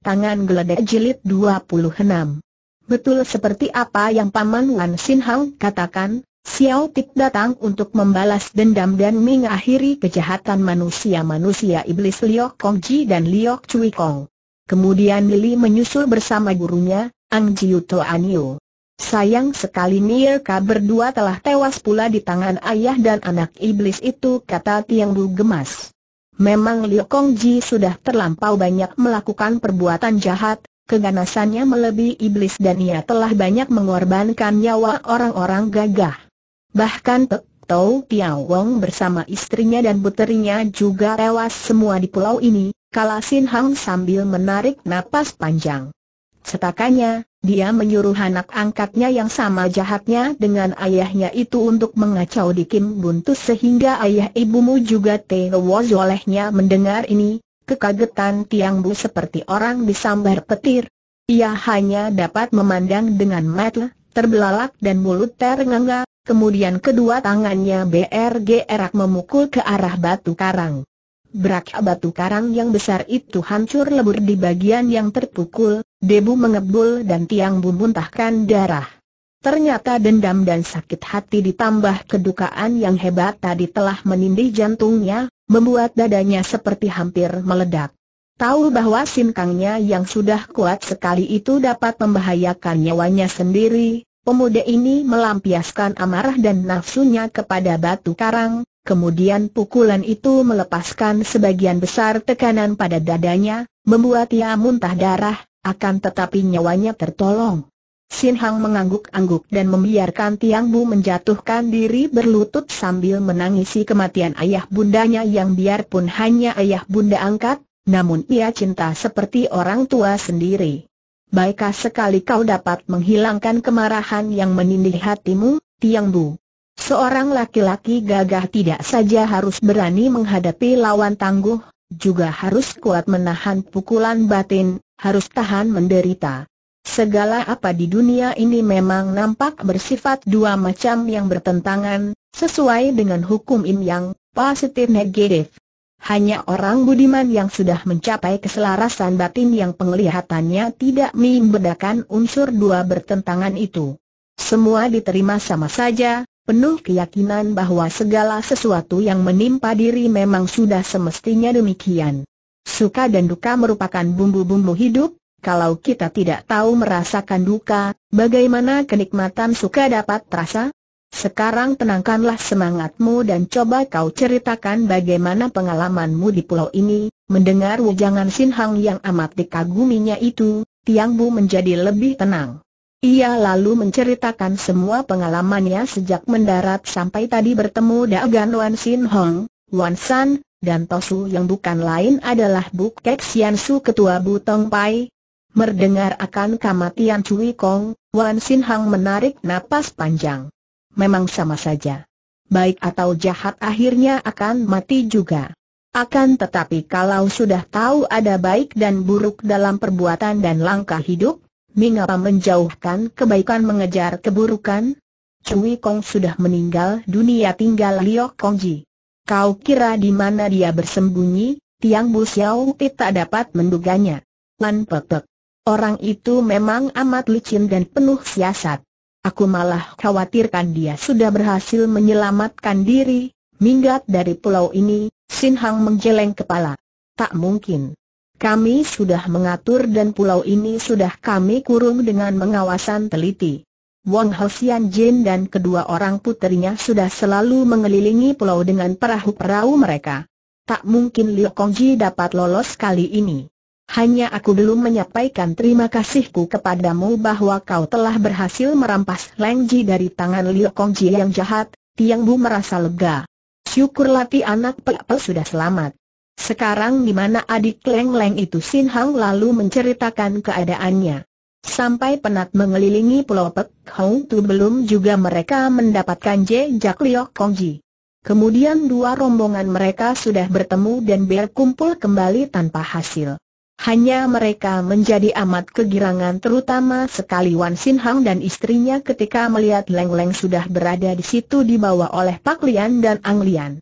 Tangan Geledek Jilid 26 Betul seperti apa yang Paman Wan Sin Hang katakan, Xiao Tip datang untuk membalas dendam dan mengakhiri kejahatan manusia-manusia iblis Liok Kong Ji dan Liok Cui Kong. Kemudian Lily menyusul bersama gurunya, Ang Jiu Anio. Sayang sekali mereka berdua telah tewas pula di tangan ayah dan anak iblis itu kata Tiang Bu gemas. Memang Liu Kongji sudah terlampau banyak melakukan perbuatan jahat, keganasannya melebihi iblis dan ia telah banyak mengorbankan nyawa orang-orang gagah. Bahkan Pek Tau Tiao Wong bersama istrinya dan puterinya juga tewas semua di pulau ini, Kala Sin Hang sambil menarik napas panjang. Setakanya, dia menyuruh anak angkatnya yang sama jahatnya dengan ayahnya itu untuk mengacau di Kim Buntus sehingga ayah ibumu juga tewas olehnya mendengar ini, kekagetan Tiang Bu seperti orang disambar petir. Ia hanya dapat memandang dengan mata, terbelalak dan mulut terengah-engah. kemudian kedua tangannya BRG erak memukul ke arah batu karang. Berak batu karang yang besar itu hancur lebur di bagian yang terpukul, debu mengebul dan tiang bum muntahkan darah. Ternyata dendam dan sakit hati ditambah kedukaan yang hebat tadi telah menindih jantungnya, membuat dadanya seperti hampir meledak. Tahu bahwa sinkangnya yang sudah kuat sekali itu dapat membahayakan nyawanya sendiri, pemuda ini melampiaskan amarah dan nafsunya kepada batu karang, Kemudian pukulan itu melepaskan sebagian besar tekanan pada dadanya, membuat ia muntah darah, akan tetapi nyawanya tertolong. Sin Hang mengangguk-angguk dan membiarkan Tiang Bu menjatuhkan diri berlutut sambil menangisi kematian ayah bundanya yang biarpun hanya ayah bunda angkat, namun ia cinta seperti orang tua sendiri. Baikkah sekali kau dapat menghilangkan kemarahan yang menindih hatimu, Tiang Bu. Seorang laki-laki gagah tidak saja harus berani menghadapi lawan tangguh, juga harus kuat menahan pukulan batin, harus tahan menderita. Segala apa di dunia ini memang nampak bersifat dua macam yang bertentangan, sesuai dengan hukum yin yang positif negatif. Hanya orang budiman yang sudah mencapai keselarasan batin yang penglihatannya tidak membedakan unsur dua bertentangan itu. Semua diterima sama saja, penuh keyakinan bahwa segala sesuatu yang menimpa diri memang sudah semestinya demikian. Suka dan duka merupakan bumbu-bumbu hidup, kalau kita tidak tahu merasakan duka, bagaimana kenikmatan suka dapat terasa? Sekarang tenangkanlah semangatmu dan coba kau ceritakan bagaimana pengalamanmu di pulau ini. Mendengar wujangan Sin Hang yang amat dikaguminya itu, Tiang Bu menjadi lebih tenang. Ia lalu menceritakan semua pengalamannya sejak mendarat sampai tadi bertemu dengan Wan Sin Hong, Wan San, dan Tosu yang bukan lain adalah Buk Kek Sian Su Ketua Butong Pai. Merdengar akan kematian Cui Kong, Wan Sin Hong menarik napas panjang. Memang sama saja. Baik atau jahat akhirnya akan mati juga. Akan tetapi kalau sudah tahu ada baik dan buruk dalam perbuatan dan langkah hidup, mengapa menjauhkan kebaikan mengejar keburukan? Cui Kong sudah meninggal dunia tinggal Kong Ji. Kau kira di mana dia bersembunyi? Tiang Bu Xiao tak dapat menduganya. Lan Petek. Orang itu memang amat licin dan penuh siasat. Aku malah khawatirkan dia sudah berhasil menyelamatkan diri, minggat dari pulau ini, Sin Hang menggeleng kepala. Tak mungkin. Kami sudah mengatur dan pulau ini sudah kami kurung dengan pengawasan teliti. Wang Hosian Jin dan kedua orang putrinya sudah selalu mengelilingi pulau dengan perahu-perahu mereka. Tak mungkin Liu Kongji dapat lolos kali ini. Hanya aku belum menyampaikan terima kasihku kepadamu bahwa kau telah berhasil merampas Ji dari tangan Liu Kongji yang jahat, Tiang Bu merasa lega. Syukurlah ti anak pepe sudah selamat. Sekarang di mana adik Leng Leng itu Sin Hang lalu menceritakan keadaannya. Sampai penat mengelilingi Pulau Pek Hong Tu belum juga mereka mendapatkan Je Jak Liok Kongji. Kemudian dua rombongan mereka sudah bertemu dan berkumpul kembali tanpa hasil. Hanya mereka menjadi amat kegirangan terutama sekali Wan Sin Hang dan istrinya ketika melihat Leng Leng sudah berada di situ dibawa oleh Pak Lian dan Ang Lian.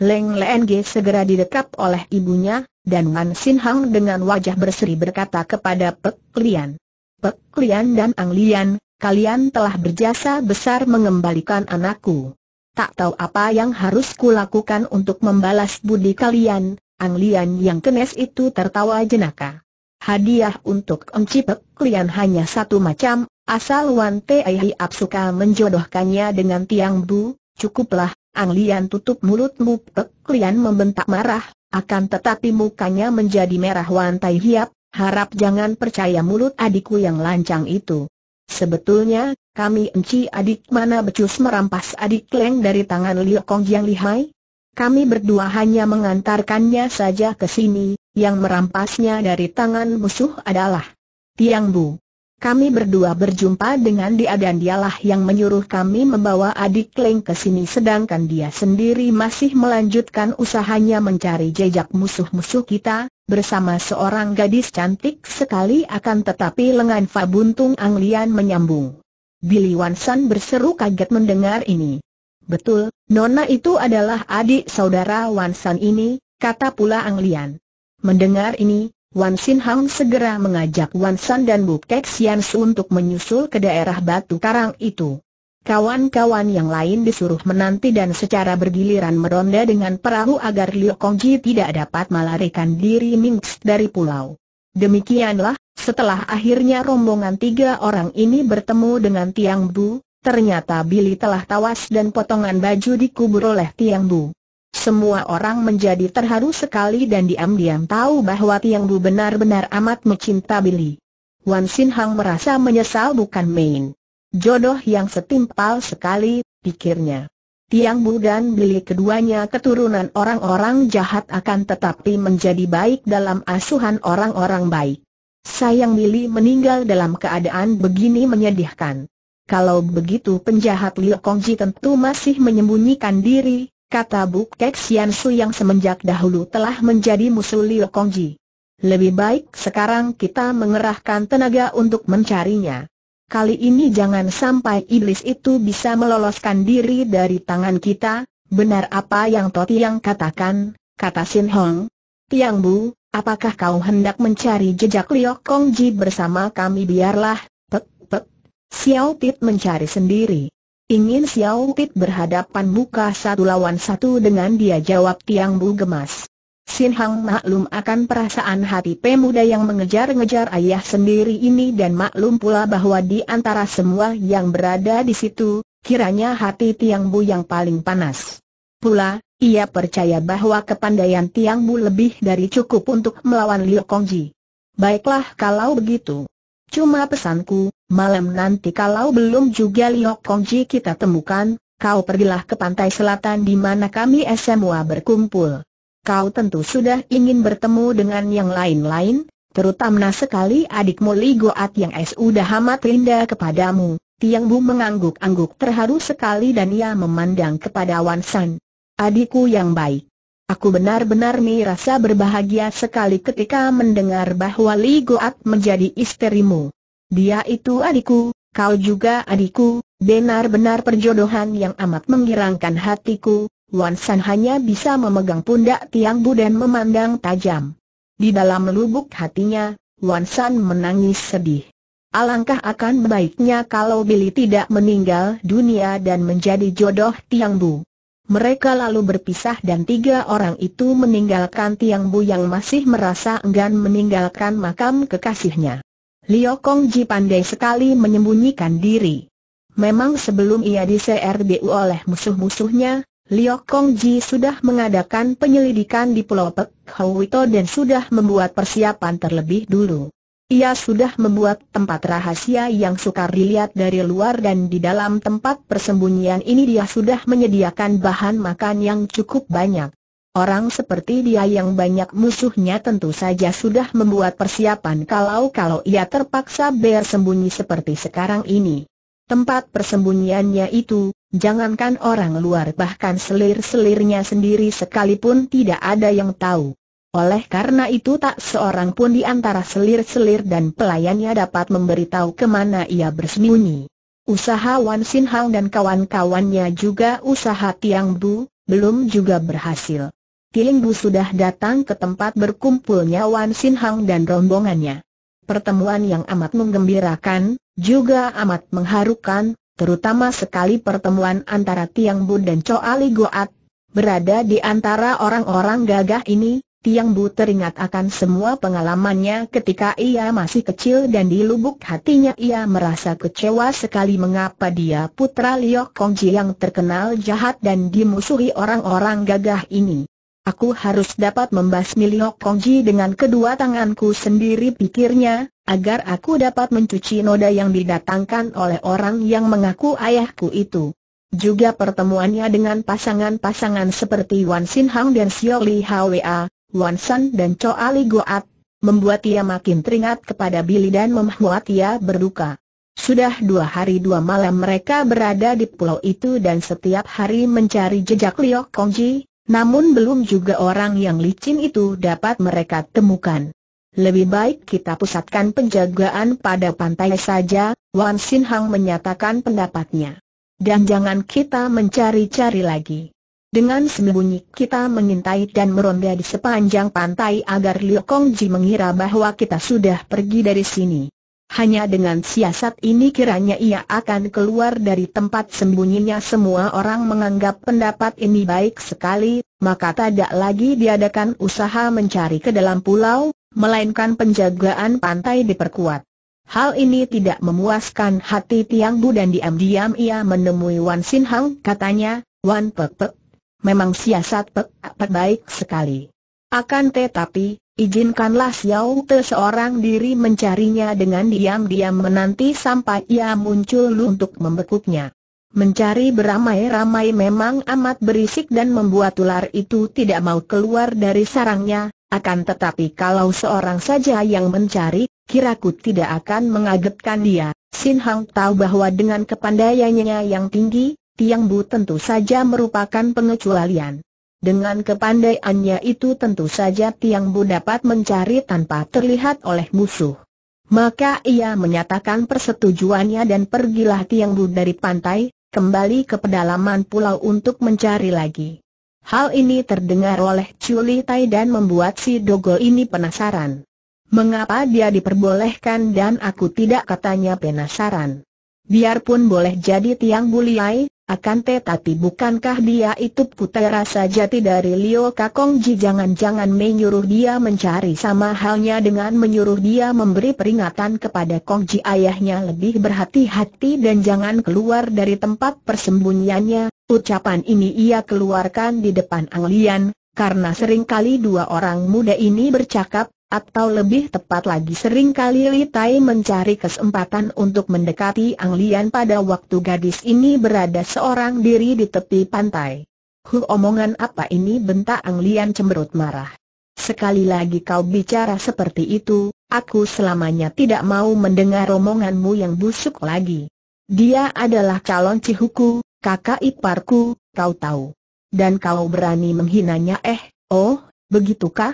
Leng Leng segera didekap oleh ibunya, dan Wan Sin Hang dengan wajah berseri berkata kepada Pek Lian. Pek Lian dan Ang Lian, kalian telah berjasa besar mengembalikan anakku. Tak tahu apa yang harus kulakukan untuk membalas budi kalian, Ang Lian yang kenes itu tertawa jenaka. Hadiah untuk Emci Pek Lian hanya satu macam, asal Wan Tei Hiap suka menjodohkannya dengan Tiang Bu, cukuplah, Ang Lian tutup mulutmu pek, Lian membentak marah, akan tetapi mukanya menjadi merah wantai hiap, harap jangan percaya mulut adikku yang lancang itu. Sebetulnya, kami enci adik mana becus merampas adik Leng dari tangan Liu Kong yang lihai? Kami berdua hanya mengantarkannya saja ke sini, yang merampasnya dari tangan musuh adalah Tiang Bu. Kami berdua berjumpa dengan dia dan dialah yang menyuruh kami membawa adik Leng ke sini sedangkan dia sendiri masih melanjutkan usahanya mencari jejak musuh-musuh kita, bersama seorang gadis cantik sekali akan tetapi lengan Fa Buntung Anglian menyambung. Billy Wansan berseru kaget mendengar ini. Betul, Nona itu adalah adik saudara Wansan ini, kata pula Anglian. Mendengar ini, Wan Sin Hang segera mengajak Wan San dan Bu Kek Sian untuk menyusul ke daerah batu karang itu. Kawan-kawan yang lain disuruh menanti dan secara bergiliran meronda dengan perahu agar Liu Kongji tidak dapat melarikan diri Mingx dari pulau. Demikianlah, setelah akhirnya rombongan tiga orang ini bertemu dengan Tiang Bu, ternyata Billy telah tawas dan potongan baju dikubur oleh Tiang Bu. Semua orang menjadi terharu sekali dan diam-diam tahu bahwa Tiang Bu benar-benar amat mencinta Billy. Wan Sin Hang merasa menyesal bukan main. Jodoh yang setimpal sekali, pikirnya. Tiang Bu dan Billy keduanya keturunan orang-orang jahat akan tetapi menjadi baik dalam asuhan orang-orang baik. Sayang Billy meninggal dalam keadaan begini menyedihkan. Kalau begitu penjahat Liu Kongji tentu masih menyembunyikan diri, kata Kek Sian Su yang semenjak dahulu telah menjadi musuh Liu Kongji. Lebih baik sekarang kita mengerahkan tenaga untuk mencarinya. Kali ini jangan sampai iblis itu bisa meloloskan diri dari tangan kita, benar apa yang Toti yang katakan, kata Sin Hong. Tiang Bu, apakah kau hendak mencari jejak Liu Kongji bersama kami biarlah, pek pek, Xiao Tit mencari sendiri. Ingin Xiao Pit berhadapan muka satu lawan satu dengan dia jawab Tiang Bu gemas. Sin Hang maklum akan perasaan hati pemuda yang mengejar-ngejar ayah sendiri ini dan maklum pula bahwa di antara semua yang berada di situ, kiranya hati Tiang Bu yang paling panas. Pula, ia percaya bahwa kepandaian Tiang Bu lebih dari cukup untuk melawan Liu Kongji. Baiklah kalau begitu. Cuma pesanku, Malam nanti kalau belum juga Liok Kongji kita temukan, kau pergilah ke pantai selatan di mana kami semua berkumpul. Kau tentu sudah ingin bertemu dengan yang lain-lain, terutama sekali adikmu Li Goat yang sudah udah amat rinda kepadamu. Tiang Bu mengangguk-angguk terharu sekali dan ia memandang kepada Wan San. Adikku yang baik. Aku benar-benar merasa berbahagia sekali ketika mendengar bahwa Li Goat menjadi isterimu. Dia itu adikku, kau juga adikku, benar-benar perjodohan yang amat menggirangkan hatiku, Wan San hanya bisa memegang pundak Tiang Bu dan memandang tajam. Di dalam lubuk hatinya, Wan San menangis sedih. Alangkah akan baiknya kalau Billy tidak meninggal dunia dan menjadi jodoh Tiang Bu. Mereka lalu berpisah dan tiga orang itu meninggalkan Tiang Bu yang masih merasa enggan meninggalkan makam kekasihnya. Liu Kongji pandai sekali menyembunyikan diri. Memang sebelum ia diserbu oleh musuh-musuhnya, Liu Kongji sudah mengadakan penyelidikan di Pulau Pek Howito dan sudah membuat persiapan terlebih dulu. Ia sudah membuat tempat rahasia yang sukar dilihat dari luar dan di dalam tempat persembunyian ini dia sudah menyediakan bahan makan yang cukup banyak. Orang seperti dia yang banyak musuhnya tentu saja sudah membuat persiapan kalau-kalau ia terpaksa bersembunyi seperti sekarang ini. Tempat persembunyiannya itu, jangankan orang luar bahkan selir-selirnya sendiri sekalipun tidak ada yang tahu. Oleh karena itu tak seorang pun di antara selir-selir dan pelayannya dapat memberitahu kemana ia bersembunyi. Usaha Wan Sin Hang dan kawan-kawannya juga usaha Tiang Bu, belum juga berhasil. Bu sudah datang ke tempat berkumpulnya Wan Sin Hang dan rombongannya. Pertemuan yang amat menggembirakan, juga amat mengharukan, terutama sekali pertemuan antara Tiang Bu dan Choa Ali Goat. Berada di antara orang-orang gagah ini, Tiang Bu teringat akan semua pengalamannya ketika ia masih kecil dan di lubuk hatinya ia merasa kecewa sekali mengapa dia putra Liok Kongji yang terkenal jahat dan dimusuhi orang-orang gagah ini. Aku harus dapat membasmi Liok Kongji dengan kedua tanganku sendiri pikirnya, agar aku dapat mencuci noda yang didatangkan oleh orang yang mengaku ayahku itu. Juga pertemuannya dengan pasangan-pasangan seperti Wan Sin Hang dan Xiao Li Hwa, Wan San dan Choa Ali Goat, membuat ia makin teringat kepada Billy dan membuat ia berduka. Sudah dua hari dua malam mereka berada di pulau itu dan setiap hari mencari jejak Liok Kongji, namun belum juga orang yang licin itu dapat mereka temukan. Lebih baik kita pusatkan penjagaan pada pantai saja, Wan Sin Hang menyatakan pendapatnya. Dan jangan kita mencari-cari lagi. Dengan sembunyi kita mengintai dan meronda di sepanjang pantai agar Liu Kongji mengira bahwa kita sudah pergi dari sini. Hanya dengan siasat ini kiranya ia akan keluar dari tempat sembunyinya semua orang menganggap pendapat ini baik sekali, maka tidak lagi diadakan usaha mencari ke dalam pulau, melainkan penjagaan pantai diperkuat. Hal ini tidak memuaskan hati Tiang Bu dan diam-diam ia menemui Wan Sin Hang, katanya, Wan Pek Pek, memang siasat Pek Pek baik sekali. Akan tetapi, Izinkanlah Xiao Te seorang diri mencarinya dengan diam-diam menanti sampai ia muncul untuk membekuknya. Mencari beramai-ramai memang amat berisik dan membuat ular itu tidak mau keluar dari sarangnya, akan tetapi kalau seorang saja yang mencari, kiraku tidak akan mengagetkan dia. Sin Hang tahu bahwa dengan kepandaiannya yang tinggi, Tiang Bu tentu saja merupakan pengecualian. Dengan kepandaiannya itu tentu saja Tiang Bu dapat mencari tanpa terlihat oleh musuh. Maka ia menyatakan persetujuannya dan pergilah Tiang Bu dari pantai, kembali ke pedalaman pulau untuk mencari lagi. Hal ini terdengar oleh Chuli Tai dan membuat si Dogo ini penasaran. Mengapa dia diperbolehkan dan aku tidak katanya penasaran? Biarpun boleh jadi Tiang Bu Liai, akan tetapi bukankah dia itu putera sajati dari Liu Kakongji jangan-jangan menyuruh dia mencari sama halnya dengan menyuruh dia memberi peringatan kepada Kongji ayahnya lebih berhati-hati dan jangan keluar dari tempat persembunyiannya. Ucapan ini ia keluarkan di depan Ang Lian, karena seringkali dua orang muda ini bercakap, atau lebih tepat lagi seringkali Li Tai mencari kesempatan untuk mendekati Ang Lian pada waktu gadis ini berada seorang diri di tepi pantai. Huh omongan apa ini bentak Ang Lian cemberut marah. Sekali lagi kau bicara seperti itu, aku selamanya tidak mau mendengar omonganmu yang busuk lagi. Dia adalah calon cihuku, kakak iparku, kau tahu. Dan kau berani menghinanya eh, oh, begitukah?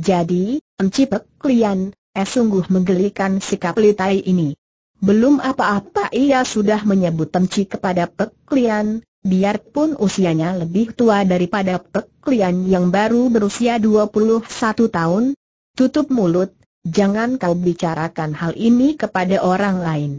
Jadi, Encipek Klian, eh sungguh menggelikan sikap Litai ini. Belum apa-apa ia sudah menyebut Enci kepada Pek Klian, biarpun usianya lebih tua daripada Pek Klian yang baru berusia 21 tahun. Tutup mulut, jangan kau bicarakan hal ini kepada orang lain.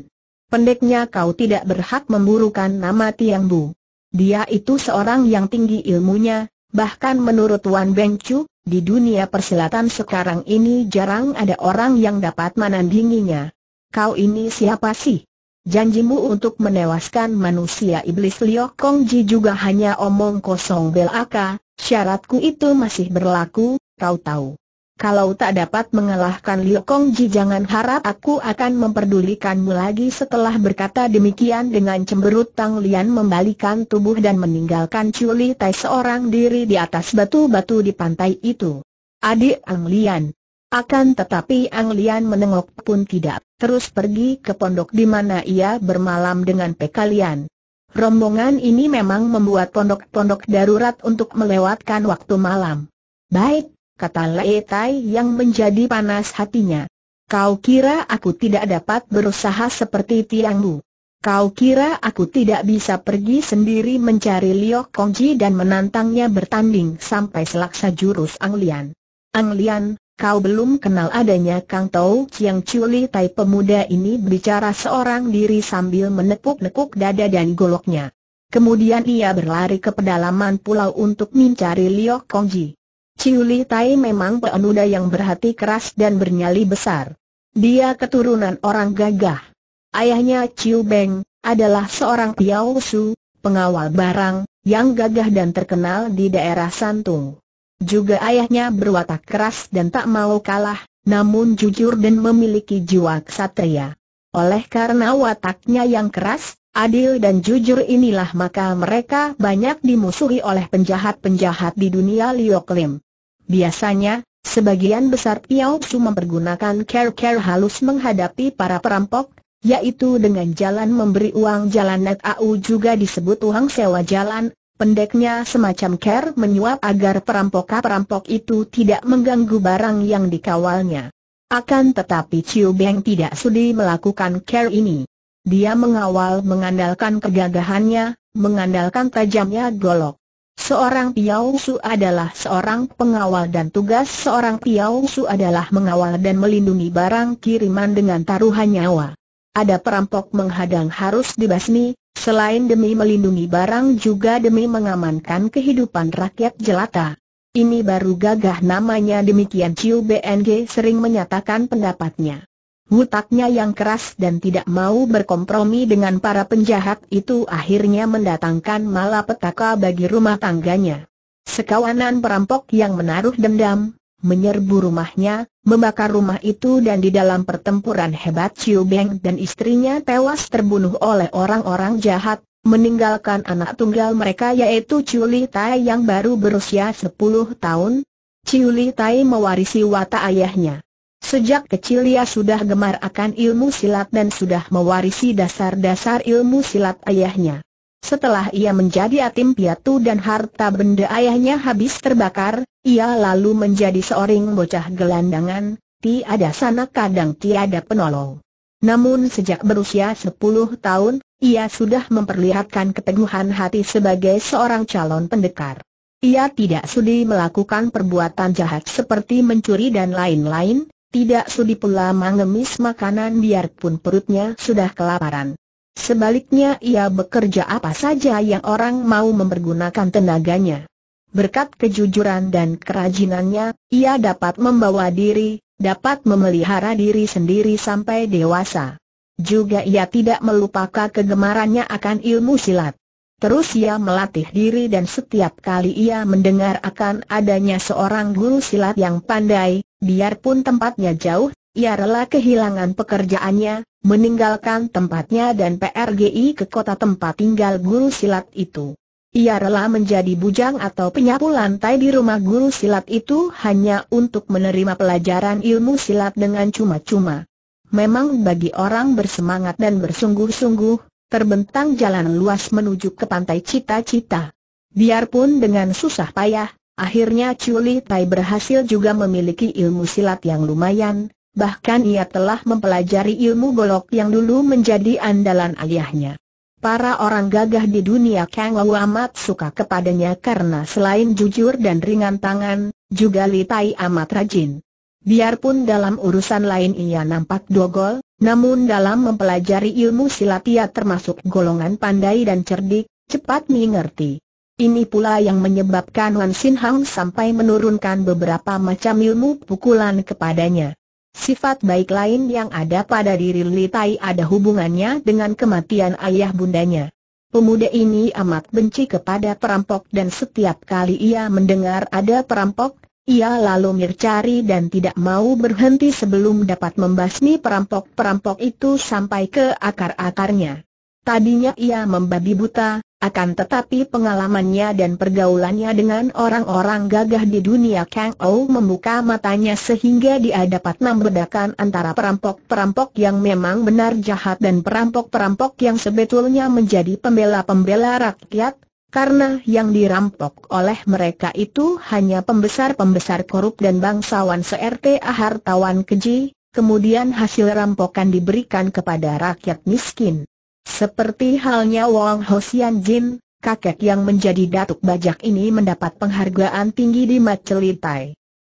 Pendeknya kau tidak berhak memburukan nama Tiang Bu. Dia itu seorang yang tinggi ilmunya, Bahkan menurut Wan Chu, di dunia persilatan sekarang ini jarang ada orang yang dapat menandinginya. Kau ini siapa sih? Janjimu untuk menewaskan manusia iblis Liu Kong Ji juga hanya omong kosong belaka, syaratku itu masih berlaku, kau tahu. Kalau tak dapat mengalahkan Liu Kongji jangan harap aku akan memperdulikanmu lagi setelah berkata demikian dengan cemberut Tang Lian membalikan tubuh dan meninggalkan Chuli Tai seorang diri di atas batu-batu di pantai itu. Adik Ang Lian. Akan tetapi Ang Lian menengok pun tidak, terus pergi ke pondok di mana ia bermalam dengan Pekalian. Rombongan ini memang membuat pondok-pondok darurat untuk melewatkan waktu malam. Baik, kata Lei Tai yang menjadi panas hatinya. Kau kira aku tidak dapat berusaha seperti Tiangmu? Kau kira aku tidak bisa pergi sendiri mencari Liu Kongji dan menantangnya bertanding sampai selaksa jurus Anglian? Anglian, kau belum kenal adanya Kang Tau Chiang Chuli Tai pemuda ini bicara seorang diri sambil menekuk nepuk dada dan goloknya. Kemudian ia berlari ke pedalaman pulau untuk mencari Liu Kongji. Ciuli Tai memang pemuda yang berhati keras dan bernyali besar. Dia keturunan orang gagah. Ayahnya Ciu Beng adalah seorang Piao Su, pengawal barang, yang gagah dan terkenal di daerah Santung. Juga ayahnya berwatak keras dan tak mau kalah, namun jujur dan memiliki jiwa ksatria. Oleh karena wataknya yang keras, Adil dan jujur inilah maka mereka banyak dimusuhi oleh penjahat-penjahat di dunia Lioklim. Biasanya, sebagian besar Piao Su mempergunakan care-care halus menghadapi para perampok, yaitu dengan jalan memberi uang jalan net AU juga disebut uang sewa jalan, pendeknya semacam care menyuap agar perampok- perampok itu tidak mengganggu barang yang dikawalnya. Akan tetapi Chiu Beng tidak sudi melakukan care ini. Dia mengawal mengandalkan kegagahannya, mengandalkan tajamnya golok. Seorang piau Su adalah seorang pengawal dan tugas seorang piau Su adalah mengawal dan melindungi barang kiriman dengan taruhan nyawa. Ada perampok menghadang harus dibasmi, selain demi melindungi barang juga demi mengamankan kehidupan rakyat jelata. Ini baru gagah namanya demikian Ciu BNG sering menyatakan pendapatnya. Wutaknya yang keras dan tidak mau berkompromi dengan para penjahat itu akhirnya mendatangkan malapetaka bagi rumah tangganya. Sekawanan perampok yang menaruh dendam, menyerbu rumahnya, membakar rumah itu dan di dalam pertempuran hebat Chiu Beng dan istrinya tewas terbunuh oleh orang-orang jahat, meninggalkan anak tunggal mereka yaitu Chiu Li Tai yang baru berusia 10 tahun. Chiu Li Tai mewarisi watak ayahnya. Sejak kecil ia sudah gemar akan ilmu silat dan sudah mewarisi dasar-dasar ilmu silat ayahnya. Setelah ia menjadi atim piatu dan harta benda ayahnya habis terbakar, ia lalu menjadi seorang bocah gelandangan, tiada sana kadang tiada penolong. Namun sejak berusia 10 tahun, ia sudah memperlihatkan keteguhan hati sebagai seorang calon pendekar. Ia tidak sudi melakukan perbuatan jahat seperti mencuri dan lain-lain, tidak sudi pula mengemis makanan biarpun perutnya sudah kelaparan. Sebaliknya ia bekerja apa saja yang orang mau mempergunakan tenaganya. Berkat kejujuran dan kerajinannya, ia dapat membawa diri, dapat memelihara diri sendiri sampai dewasa. Juga ia tidak melupakan kegemarannya akan ilmu silat. Terus ia melatih diri dan setiap kali ia mendengar akan adanya seorang guru silat yang pandai, Biarpun tempatnya jauh, ia rela kehilangan pekerjaannya, meninggalkan tempatnya dan PRGI ke kota tempat tinggal guru silat itu. Ia rela menjadi bujang atau penyapu lantai di rumah guru silat itu hanya untuk menerima pelajaran ilmu silat dengan cuma-cuma. Memang bagi orang bersemangat dan bersungguh-sungguh, terbentang jalan luas menuju ke pantai cita-cita. Biarpun dengan susah payah, Akhirnya Chuli Tai berhasil juga memiliki ilmu silat yang lumayan, bahkan ia telah mempelajari ilmu golok yang dulu menjadi andalan ayahnya. Para orang gagah di dunia Kang Wu amat suka kepadanya karena selain jujur dan ringan tangan, juga Li Tai amat rajin. Biarpun dalam urusan lain ia nampak dogol, namun dalam mempelajari ilmu silat ia termasuk golongan pandai dan cerdik, cepat mengerti. Ini pula yang menyebabkan Wan Sin Hang sampai menurunkan beberapa macam ilmu pukulan kepadanya. Sifat baik lain yang ada pada diri Li Tai ada hubungannya dengan kematian ayah bundanya. Pemuda ini amat benci kepada perampok dan setiap kali ia mendengar ada perampok, ia lalu mencari dan tidak mau berhenti sebelum dapat membasmi perampok-perampok itu sampai ke akar-akarnya. Tadinya ia membabi buta, akan tetapi pengalamannya dan pergaulannya dengan orang-orang gagah di dunia Kang Ou membuka matanya sehingga dia dapat membedakan antara perampok-perampok yang memang benar jahat dan perampok-perampok yang sebetulnya menjadi pembela-pembela rakyat, karena yang dirampok oleh mereka itu hanya pembesar-pembesar korup dan bangsawan CRTA hartawan keji, kemudian hasil rampokan diberikan kepada rakyat miskin. Seperti halnya Wang Hosian Jin, kakek yang menjadi datuk bajak ini mendapat penghargaan tinggi di Mat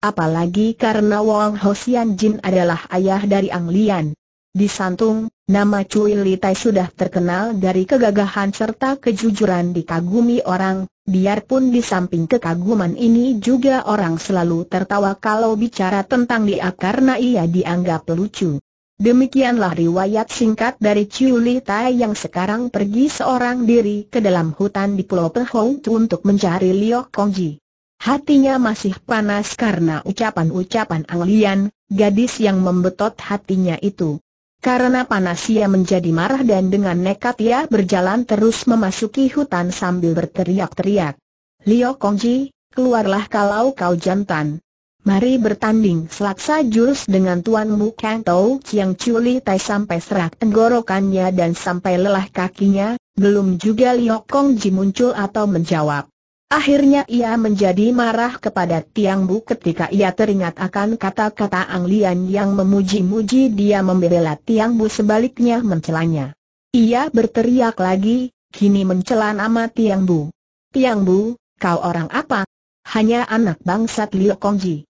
Apalagi karena Wang Hosian Jin adalah ayah dari Ang Lian. Di Santung, nama Cui Litai sudah terkenal dari kegagahan serta kejujuran dikagumi orang, biarpun di samping kekaguman ini juga orang selalu tertawa kalau bicara tentang dia karena ia dianggap lucu. Demikianlah riwayat singkat dari Chiu Li Tai yang sekarang pergi seorang diri ke dalam hutan di Pulau Pehong untuk mencari Kong Kongji. Hatinya masih panas karena ucapan-ucapan Ang Lian, gadis yang membetot hatinya itu. Karena panas ia menjadi marah dan dengan nekat ia berjalan terus memasuki hutan sambil berteriak-teriak. Kong Kongji, keluarlah kalau kau jantan. Mari bertanding selaksa jurus dengan tuanmu Kang Tau Chiang Chuli Tai sampai serak tenggorokannya dan sampai lelah kakinya, belum juga Liok Kong Ji muncul atau menjawab. Akhirnya ia menjadi marah kepada Tiang Bu ketika ia teringat akan kata-kata Ang Lian yang memuji-muji dia membela Tiang Bu sebaliknya mencelanya. Ia berteriak lagi, kini mencela nama Tiang Bu. Tiang Bu, kau orang apa? Hanya anak bangsat Liu Kong Ji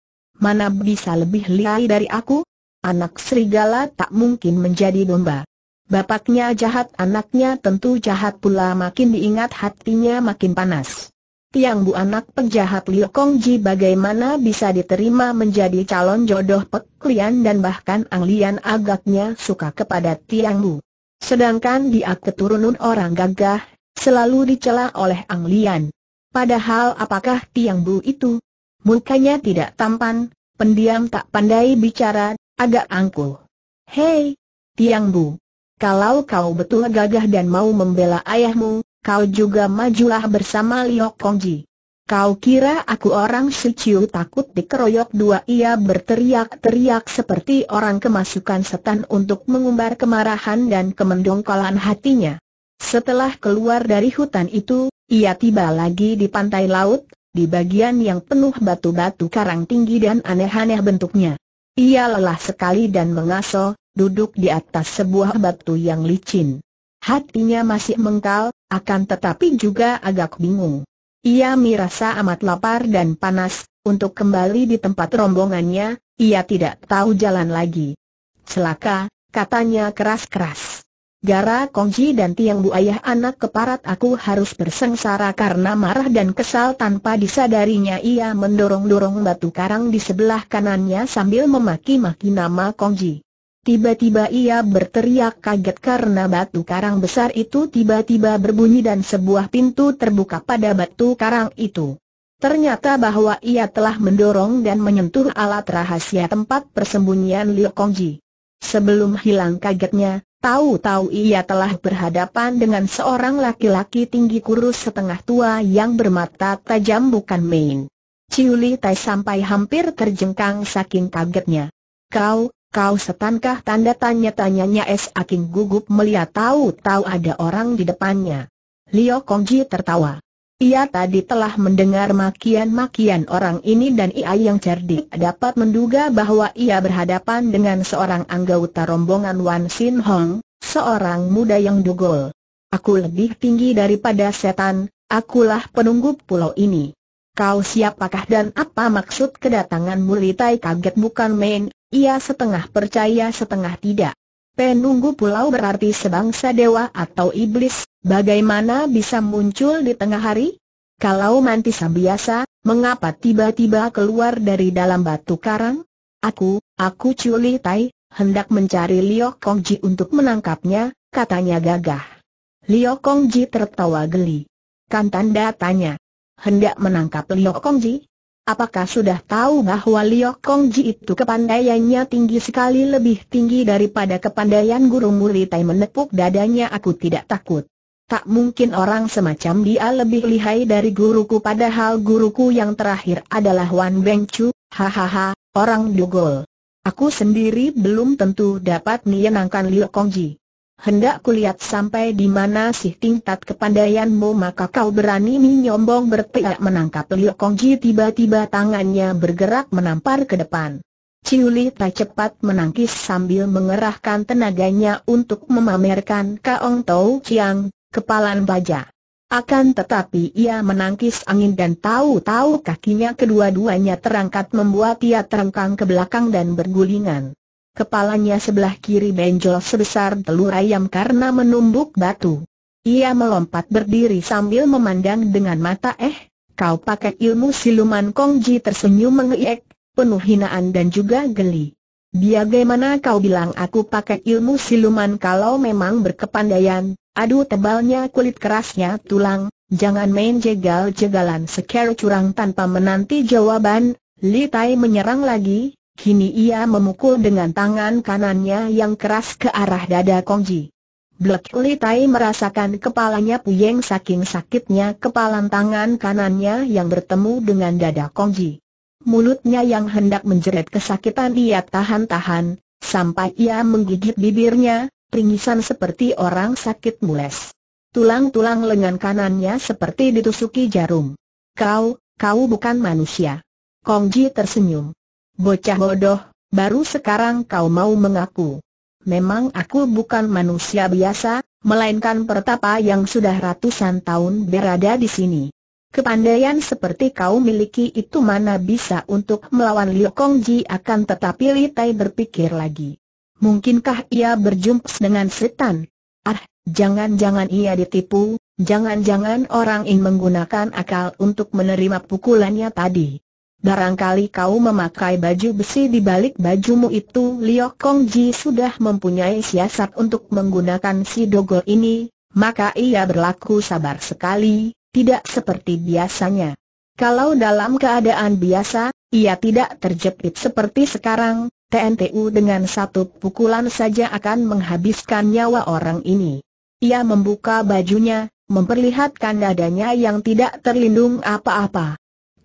mana bisa lebih liai dari aku? Anak serigala tak mungkin menjadi domba. Bapaknya jahat anaknya tentu jahat pula makin diingat hatinya makin panas. Tiang Bu anak penjahat Liu Kongji bagaimana bisa diterima menjadi calon jodoh Pek Lian dan bahkan Ang Lian agaknya suka kepada Tiang Bu. Sedangkan dia keturunan orang gagah, selalu dicela oleh Ang Lian. Padahal apakah Tiang Bu itu? Mukanya tidak tampan, pendiam tak pandai bicara, agak angkuh. Hei, Tiang Bu. Kalau kau betul gagah dan mau membela ayahmu, kau juga majulah bersama Liok Kongji. Kau kira aku orang suciu takut dikeroyok dua ia berteriak-teriak seperti orang kemasukan setan untuk mengumbar kemarahan dan kemendongkolan hatinya. Setelah keluar dari hutan itu, ia tiba lagi di pantai laut, di bagian yang penuh batu-batu karang tinggi dan aneh-aneh bentuknya. Ia lelah sekali dan mengaso, duduk di atas sebuah batu yang licin. Hatinya masih mengkal, akan tetapi juga agak bingung. Ia merasa amat lapar dan panas, untuk kembali di tempat rombongannya, ia tidak tahu jalan lagi. Celaka, katanya keras-keras. Gara Kongji dan Tiang Bu ayah anak keparat aku harus bersengsara karena marah dan kesal tanpa disadarinya ia mendorong-dorong batu karang di sebelah kanannya sambil memaki-maki nama Kongji. Tiba-tiba ia berteriak kaget karena batu karang besar itu tiba-tiba berbunyi dan sebuah pintu terbuka pada batu karang itu. Ternyata bahwa ia telah mendorong dan menyentuh alat rahasia tempat persembunyian Liu Kongji. Sebelum hilang kagetnya, Tahu-tahu ia telah berhadapan dengan seorang laki-laki tinggi kurus setengah tua yang bermata tajam bukan main. Ciuli Tai sampai hampir terjengkang saking kagetnya. Kau, kau setankah tanda tanya-tanyanya Es Aking gugup melihat tahu-tahu ada orang di depannya. Lio Kongji tertawa. Ia tadi telah mendengar makian-makian orang ini dan ia yang cerdik dapat menduga bahwa ia berhadapan dengan seorang anggota rombongan Wan Sin Hong, seorang muda yang dugol. Aku lebih tinggi daripada setan, akulah penunggu pulau ini. Kau siapakah dan apa maksud kedatangan Mulitai kaget bukan main, ia setengah percaya setengah tidak. Penunggu pulau berarti sebangsa dewa atau iblis, bagaimana bisa muncul di tengah hari? Kalau mantis biasa, mengapa tiba-tiba keluar dari dalam batu karang? Aku, aku Culi Tai, hendak mencari Liu Kongji untuk menangkapnya, katanya gagah. Liu Kongji tertawa geli. Kan tanda tanya. Hendak menangkap Liu Kongji? Apakah sudah tahu bahwa Liok Kongji itu kepandaiannya tinggi sekali lebih tinggi daripada kepandaian guru Muri Tai menepuk dadanya aku tidak takut. Tak mungkin orang semacam dia lebih lihai dari guruku padahal guruku yang terakhir adalah Wan Beng Chu, hahaha, orang dugol. Aku sendiri belum tentu dapat menyenangkan Liok Kongji hendak kulihat sampai di mana sih tingkat kepandaianmu maka kau berani menyombong berteriak menangkap Liu Kongji tiba-tiba tangannya bergerak menampar ke depan. Li tak cepat menangkis sambil mengerahkan tenaganya untuk memamerkan Kaong Tau Chiang, kepalan baja. Akan tetapi ia menangkis angin dan tahu-tahu kakinya kedua-duanya terangkat membuat ia terengkang ke belakang dan bergulingan. Kepalanya sebelah kiri benjol sebesar telur ayam karena menumbuk batu. Ia melompat berdiri sambil memandang dengan mata eh, kau pakai ilmu siluman Kongji tersenyum mengek, penuh hinaan dan juga geli. Bagaimana kau bilang aku pakai ilmu siluman kalau memang berkepandaian, aduh tebalnya kulit kerasnya tulang, jangan main jegal-jegalan Sekarang curang tanpa menanti jawaban, Li Tai menyerang lagi, Kini ia memukul dengan tangan kanannya yang keras ke arah dada Kongji. Blek Li merasakan kepalanya puyeng saking sakitnya kepalan tangan kanannya yang bertemu dengan dada Kongji. Mulutnya yang hendak menjerit kesakitan ia tahan-tahan, sampai ia menggigit bibirnya, ringisan seperti orang sakit mules. Tulang-tulang lengan kanannya seperti ditusuki jarum. Kau, kau bukan manusia. Kongji tersenyum. Bocah bodoh, baru sekarang kau mau mengaku. Memang aku bukan manusia biasa, melainkan pertapa yang sudah ratusan tahun berada di sini. Kepandaian seperti kau miliki itu mana bisa untuk melawan Liu Kongji akan tetapi Li Tai berpikir lagi. Mungkinkah ia berjumpa dengan setan? Ah, jangan-jangan ia ditipu, jangan-jangan orang ingin menggunakan akal untuk menerima pukulannya tadi. Barangkali kau memakai baju besi di balik bajumu itu Liok Kong sudah mempunyai siasat untuk menggunakan si dogol ini, maka ia berlaku sabar sekali, tidak seperti biasanya. Kalau dalam keadaan biasa, ia tidak terjepit seperti sekarang, TNTU dengan satu pukulan saja akan menghabiskan nyawa orang ini. Ia membuka bajunya, memperlihatkan dadanya yang tidak terlindung apa-apa.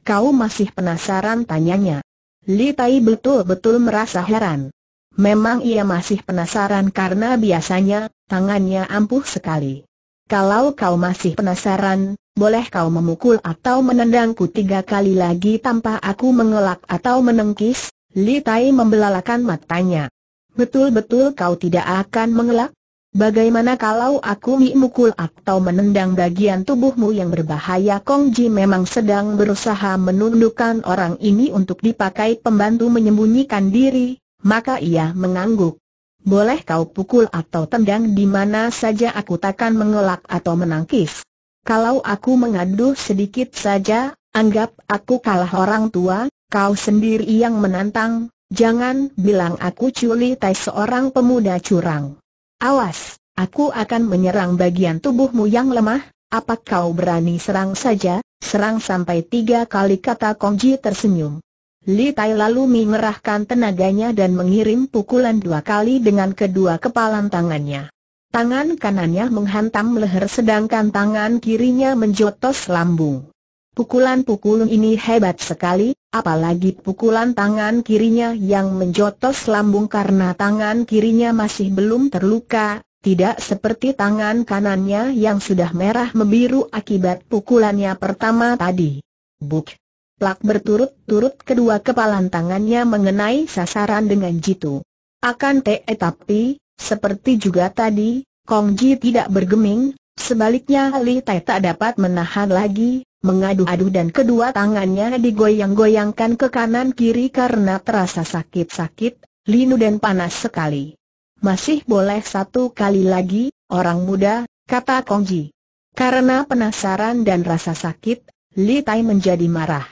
Kau masih penasaran tanyanya? Li Tai betul-betul merasa heran. Memang ia masih penasaran karena biasanya, tangannya ampuh sekali. Kalau kau masih penasaran, boleh kau memukul atau menendangku tiga kali lagi tanpa aku mengelak atau menengkis? Li Tai membelalakan matanya. Betul-betul kau tidak akan mengelak? Bagaimana kalau aku memukul atau menendang bagian tubuhmu yang berbahaya Kong Ji memang sedang berusaha menundukkan orang ini untuk dipakai pembantu menyembunyikan diri, maka ia mengangguk. Boleh kau pukul atau tendang di mana saja aku takkan mengelak atau menangkis. Kalau aku mengaduh sedikit saja, anggap aku kalah orang tua, kau sendiri yang menantang, jangan bilang aku culi tai seorang pemuda curang. Awas, aku akan menyerang bagian tubuhmu yang lemah, apa kau berani serang saja, serang sampai tiga kali kata Kongji tersenyum. Li Tai lalu mengerahkan tenaganya dan mengirim pukulan dua kali dengan kedua kepalan tangannya. Tangan kanannya menghantam leher sedangkan tangan kirinya menjotos lambung. Pukulan-pukulan ini hebat sekali, apalagi pukulan tangan kirinya yang menjotos lambung karena tangan kirinya masih belum terluka, tidak seperti tangan kanannya yang sudah merah membiru akibat pukulannya pertama tadi. Buk! Plak berturut-turut kedua kepalan tangannya mengenai sasaran dengan jitu. Akan te eh, tapi, seperti juga tadi, Kong Ji tidak bergeming, sebaliknya Li Tai tak dapat menahan lagi, mengadu-adu dan kedua tangannya digoyang-goyangkan ke kanan-kiri karena terasa sakit-sakit, linu dan panas sekali. Masih boleh satu kali lagi, orang muda, kata Kongji. Karena penasaran dan rasa sakit, Li Tai menjadi marah.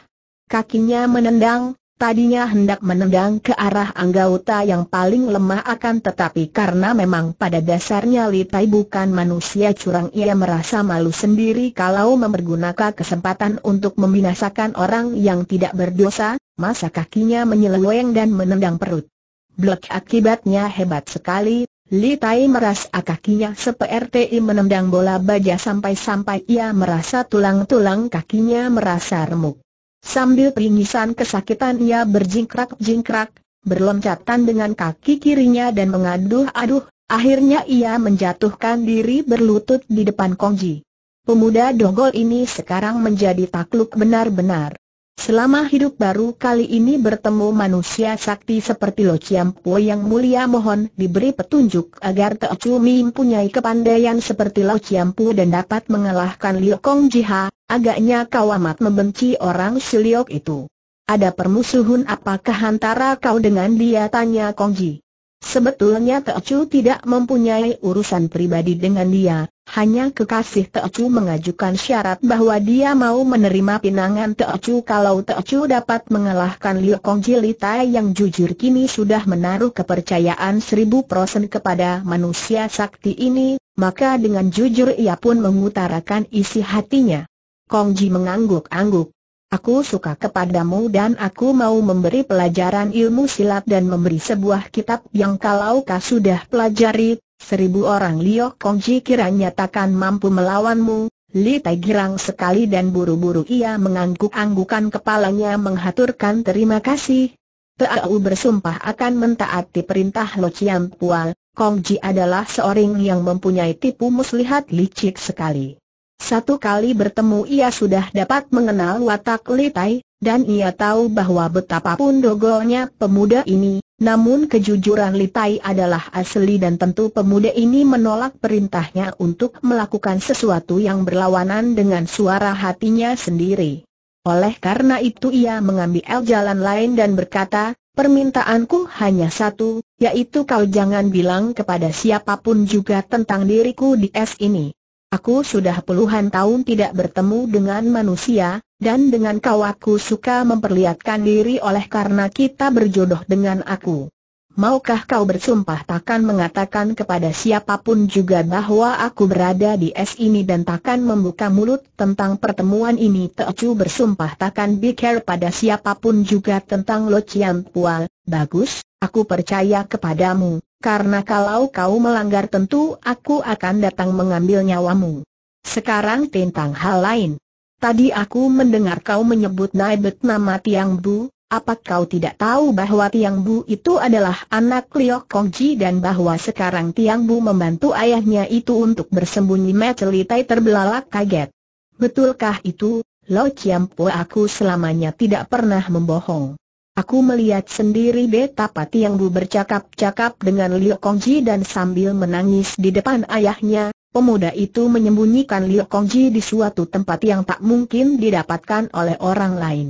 Kakinya menendang, Tadinya hendak menendang ke arah anggota yang paling lemah akan tetapi karena memang pada dasarnya Litai bukan manusia curang ia merasa malu sendiri kalau memergunakan kesempatan untuk membinasakan orang yang tidak berdosa, masa kakinya menyeleweng dan menendang perut. Blok akibatnya hebat sekali, Litai merasa kakinya seperti menendang bola baja sampai-sampai ia merasa tulang-tulang kakinya merasa remuk. Sambil peringisan kesakitan ia berjingkrak-jingkrak, berloncatan dengan kaki kirinya dan mengaduh-aduh, akhirnya ia menjatuhkan diri berlutut di depan Kongji. Pemuda dogol ini sekarang menjadi takluk benar-benar. Selama hidup baru kali ini bertemu manusia sakti seperti Lo Chiampo yang mulia mohon diberi petunjuk agar Teocu mempunyai kepandaian seperti Lo Chiampo dan dapat mengalahkan Liu Kong Jiha, Agaknya kau amat membenci orang Siliok itu. Ada permusuhan apakah antara kau dengan dia tanya Kongji. Sebetulnya Teocu tidak mempunyai urusan pribadi dengan dia, hanya kekasih Teocu mengajukan syarat bahwa dia mau menerima pinangan Teocu kalau Teocu dapat mengalahkan Liu Kongji Lita yang jujur kini sudah menaruh kepercayaan seribu persen kepada manusia sakti ini, maka dengan jujur ia pun mengutarakan isi hatinya. Kong Ji mengangguk-angguk. Aku suka kepadamu dan aku mau memberi pelajaran ilmu silat dan memberi sebuah kitab yang kalau kau sudah pelajari, seribu orang Liok Kongji kira nyatakan mampu melawanmu. Li Tai girang sekali dan buru-buru ia mengangguk-anggukan kepalanya menghaturkan terima kasih. Teau bersumpah akan mentaati perintah Lo Chiang Pual, Kongji adalah seorang yang mempunyai tipu muslihat licik sekali. Satu kali bertemu ia sudah dapat mengenal watak Litai, dan ia tahu bahwa betapapun dogolnya pemuda ini, namun kejujuran Litai adalah asli dan tentu pemuda ini menolak perintahnya untuk melakukan sesuatu yang berlawanan dengan suara hatinya sendiri. Oleh karena itu ia mengambil jalan lain dan berkata, Permintaanku hanya satu, yaitu kau jangan bilang kepada siapapun juga tentang diriku di es ini. Aku sudah puluhan tahun tidak bertemu dengan manusia, dan dengan kau aku suka memperlihatkan diri oleh karena kita berjodoh dengan aku. Maukah kau bersumpah takkan mengatakan kepada siapapun juga bahwa aku berada di es ini dan takkan membuka mulut tentang pertemuan ini Teocu bersumpah takkan bicar pada siapapun juga tentang Lo Chiam Pual, bagus, aku percaya kepadamu, karena kalau kau melanggar tentu aku akan datang mengambil nyawamu. Sekarang tentang hal lain. Tadi aku mendengar kau menyebut naibet nama Tiang Bu, apa kau tidak tahu bahwa Tiang Bu itu adalah anak Liok Kongji dan bahwa sekarang Tiang Bu membantu ayahnya itu untuk bersembunyi mecelitai terbelalak kaget. Betulkah itu, Lo Chiam Po aku selamanya tidak pernah membohong. Aku melihat sendiri betapa Tiang Bu bercakap-cakap dengan Liu Kongji dan sambil menangis di depan ayahnya, pemuda itu menyembunyikan Liu Kongji di suatu tempat yang tak mungkin didapatkan oleh orang lain.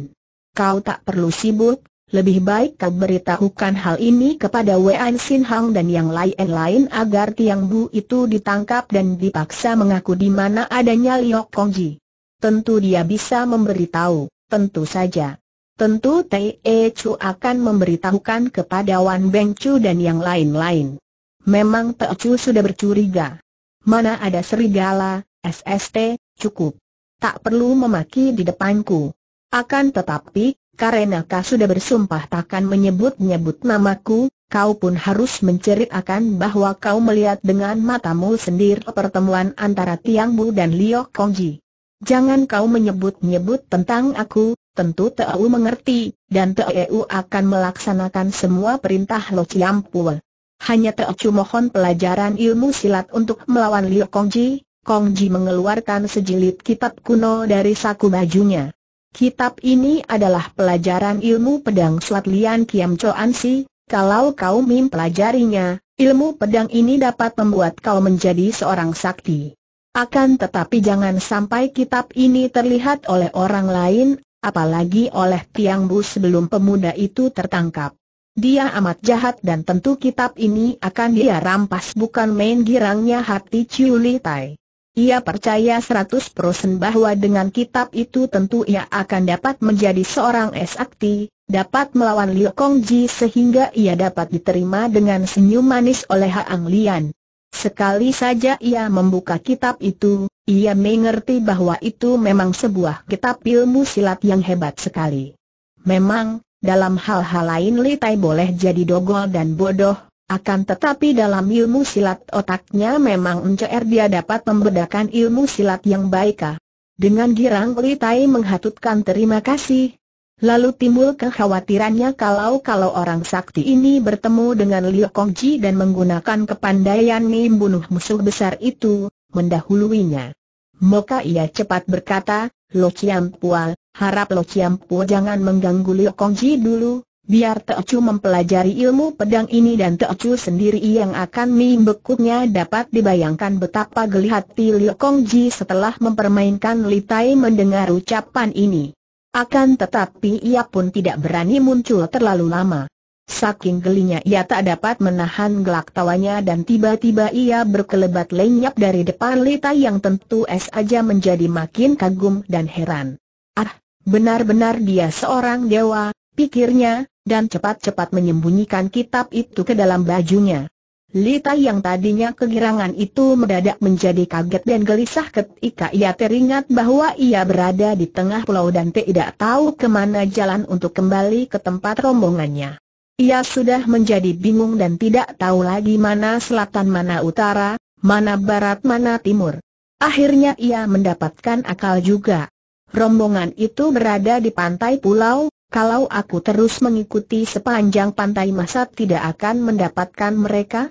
Kau tak perlu sibuk, lebih baik kau beritahukan hal ini kepada Wei Xin Hang dan yang lain-lain agar Tiang Bu itu ditangkap dan dipaksa mengaku di mana adanya Liu Kongji. Tentu dia bisa memberitahu, tentu saja. Tentu Tei e Chu akan memberitahukan kepada Wan Beng Chu dan yang lain-lain. Memang Tei Chu sudah bercuriga. Mana ada serigala, SST, cukup. Tak perlu memaki di depanku. Akan tetapi, karena kau sudah bersumpah takkan menyebut-nyebut namaku, kau pun harus menceritakan bahwa kau melihat dengan matamu sendiri pertemuan antara Tiang Bu dan Liok Kongji. Jangan kau menyebut-nyebut tentang aku, tentu Teu mengerti, dan Teu akan melaksanakan semua perintah Lo Chiam Hanya Teu mohon pelajaran ilmu silat untuk melawan Liu Kongji, Kongji mengeluarkan sejilid kitab kuno dari saku bajunya. Kitab ini adalah pelajaran ilmu pedang silat Lian Kiam Choan Si, kalau kau mim pelajarinya, ilmu pedang ini dapat membuat kau menjadi seorang sakti. Akan tetapi jangan sampai kitab ini terlihat oleh orang lain, apalagi oleh Tiang Bu sebelum pemuda itu tertangkap. Dia amat jahat dan tentu kitab ini akan dia rampas bukan main girangnya hati Chiu Li Tai. Ia percaya 100% bahwa dengan kitab itu tentu ia akan dapat menjadi seorang esakti, dapat melawan Liu Kong Ji sehingga ia dapat diterima dengan senyum manis oleh Haang Lian. Sekali saja ia membuka kitab itu, ia mengerti bahwa itu memang sebuah kitab ilmu silat yang hebat sekali. Memang, dalam hal-hal lain Li Tai boleh jadi dogol dan bodoh, akan tetapi dalam ilmu silat otaknya memang encer dia dapat membedakan ilmu silat yang baik. Ah. Dengan girang Li Tai menghatutkan terima kasih. Lalu timbul kekhawatirannya kalau-kalau orang sakti ini bertemu dengan Liu Kongji dan menggunakan kepandaian membunuh musuh besar itu, mendahuluinya. Maka ia cepat berkata, Lo Chiam Pua, harap Lo Chiam Pua jangan mengganggu Liu Kongji dulu, biar Chu mempelajari ilmu pedang ini dan Chu sendiri yang akan membekuknya dapat dibayangkan betapa geli hati Liu Kongji setelah mempermainkan Li Tai mendengar ucapan ini. Akan tetapi ia pun tidak berani muncul terlalu lama. Saking gelinya ia tak dapat menahan gelak tawanya dan tiba-tiba ia berkelebat lenyap dari depan Lita yang tentu es aja menjadi makin kagum dan heran. Ah, benar-benar dia seorang dewa, pikirnya, dan cepat-cepat menyembunyikan kitab itu ke dalam bajunya. Lita yang tadinya kegirangan itu mendadak menjadi kaget dan gelisah ketika ia teringat bahwa ia berada di tengah pulau dan tidak tahu kemana jalan untuk kembali ke tempat rombongannya. Ia sudah menjadi bingung dan tidak tahu lagi mana selatan mana utara, mana barat mana timur. Akhirnya ia mendapatkan akal juga. Rombongan itu berada di pantai pulau, kalau aku terus mengikuti sepanjang pantai masa tidak akan mendapatkan mereka?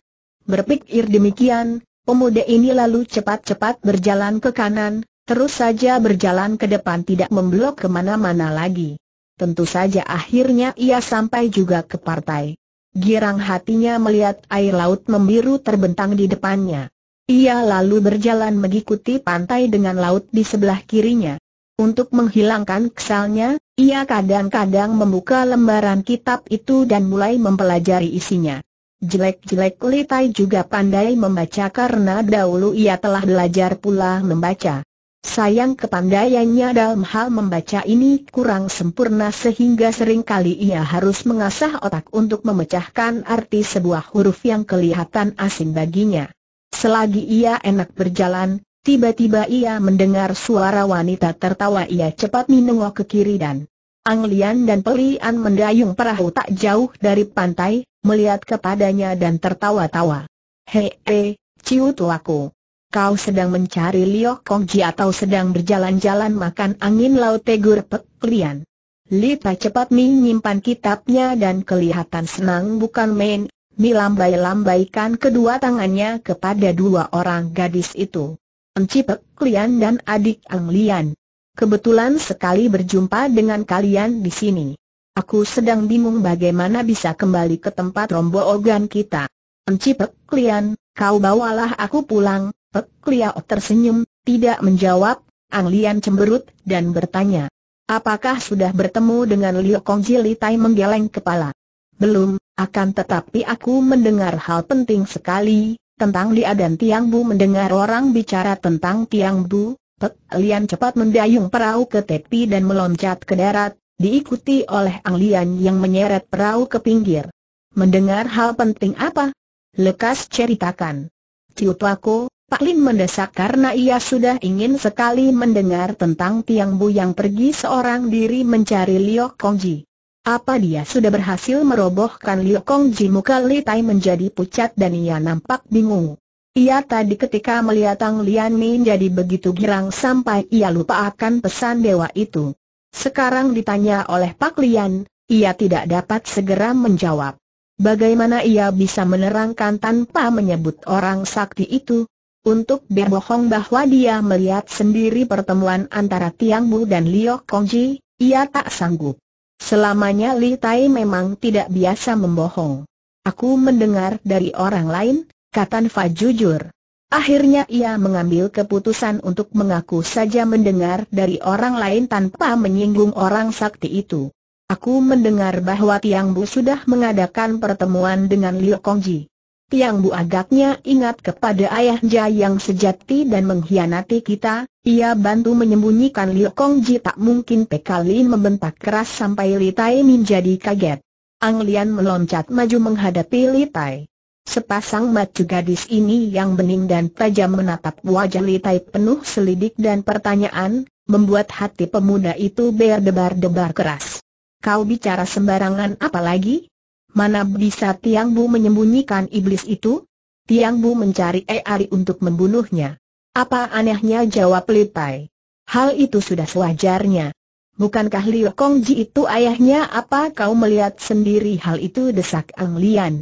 Berpikir demikian, pemuda ini lalu cepat-cepat berjalan ke kanan, terus saja berjalan ke depan tidak memblok kemana-mana lagi. Tentu saja akhirnya ia sampai juga ke partai. Girang hatinya melihat air laut membiru terbentang di depannya. Ia lalu berjalan mengikuti pantai dengan laut di sebelah kirinya. Untuk menghilangkan kesalnya, ia kadang-kadang membuka lembaran kitab itu dan mulai mempelajari isinya. Jelek-jelek Litai juga pandai membaca karena dahulu ia telah belajar pula membaca. Sayang kepandaiannya dalam hal membaca ini kurang sempurna sehingga sering kali ia harus mengasah otak untuk memecahkan arti sebuah huruf yang kelihatan asing baginya. Selagi ia enak berjalan, tiba-tiba ia mendengar suara wanita tertawa ia cepat menengok ke kiri dan Anglian dan Pelian mendayung perahu tak jauh dari pantai, melihat kepadanya dan tertawa-tawa. Hei, ciut aku kau sedang mencari Liok Kongji atau sedang berjalan-jalan makan angin laut tegur Pek Lian. Li cepat menyimpan kitabnya dan kelihatan senang bukan main, Mi lambai-lambaikan kedua tangannya kepada dua orang gadis itu. Enci Pek Lian dan adik Ang Lian. Kebetulan sekali berjumpa dengan kalian di sini. Aku sedang bingung bagaimana bisa kembali ke tempat rombo ogan kita. Enci Pek Lian, kau bawalah aku pulang, Pek Liao tersenyum, tidak menjawab, Ang Lian cemberut dan bertanya. Apakah sudah bertemu dengan Liu Kong Jili Tai menggeleng kepala? Belum, akan tetapi aku mendengar hal penting sekali, tentang Lia dan Tiang Bu mendengar orang bicara tentang Tiang Bu, Pek Lian cepat mendayung perahu ke tepi dan meloncat ke darat, diikuti oleh Ang Lian yang menyeret perahu ke pinggir. Mendengar hal penting apa? Lekas ceritakan. Ciutwako, Pak Lin mendesak karena ia sudah ingin sekali mendengar tentang Tiang Bu yang pergi seorang diri mencari Liu Kongji. Apa dia sudah berhasil merobohkan Liu Kongji muka Li Tai menjadi pucat dan ia nampak bingung. Ia tadi ketika melihat Tang Lian Min jadi begitu girang sampai ia lupa akan pesan dewa itu. Sekarang ditanya oleh Pak Lian, ia tidak dapat segera menjawab. Bagaimana ia bisa menerangkan tanpa menyebut orang sakti itu? untuk berbohong bahwa dia melihat sendiri pertemuan antara Tiang Bu dan Liu Kongji, ia tak sanggup. Selamanya Li Tai memang tidak biasa membohong. Aku mendengar dari orang lain, kata Fa jujur. Akhirnya ia mengambil keputusan untuk mengaku saja mendengar dari orang lain tanpa menyinggung orang sakti itu. Aku mendengar bahwa Tiang Bu sudah mengadakan pertemuan dengan Liu Kongji. Tiang Bu agaknya ingat kepada ayahnya yang sejati dan mengkhianati kita, ia bantu menyembunyikan Liu Kongji tak mungkin Pekalin membentak keras sampai Li Tai Min jadi kaget. Ang Lian meloncat maju menghadapi Li Tai. Sepasang mata gadis ini yang bening dan tajam menatap wajah Li Tai penuh selidik dan pertanyaan, membuat hati pemuda itu berdebar-debar keras. Kau bicara sembarangan apa lagi? Mana bisa Tiang Bu menyembunyikan iblis itu? Tiang Bu mencari Eari untuk membunuhnya. Apa anehnya jawab Lipai? Hal itu sudah sewajarnya. Bukankah Liu Kongji itu ayahnya apa kau melihat sendiri hal itu desak Ang Lian?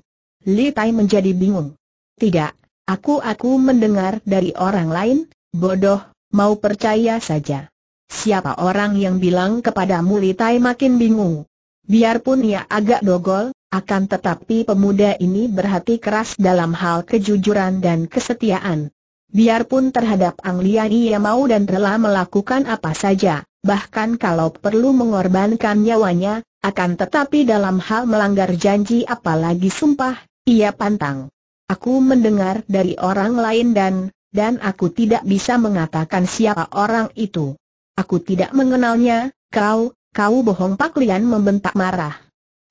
Li Tai menjadi bingung. Tidak, aku-aku mendengar dari orang lain, bodoh, mau percaya saja. Siapa orang yang bilang kepadamu Li Tai makin bingung. Biarpun ia agak dogol, akan tetapi pemuda ini berhati keras dalam hal kejujuran dan kesetiaan. Biarpun terhadap Ang Lian ia mau dan rela melakukan apa saja, bahkan kalau perlu mengorbankan nyawanya, akan tetapi dalam hal melanggar janji apalagi sumpah, ia pantang. Aku mendengar dari orang lain dan, dan aku tidak bisa mengatakan siapa orang itu. Aku tidak mengenalnya, kau, kau bohong Pak Lian membentak marah.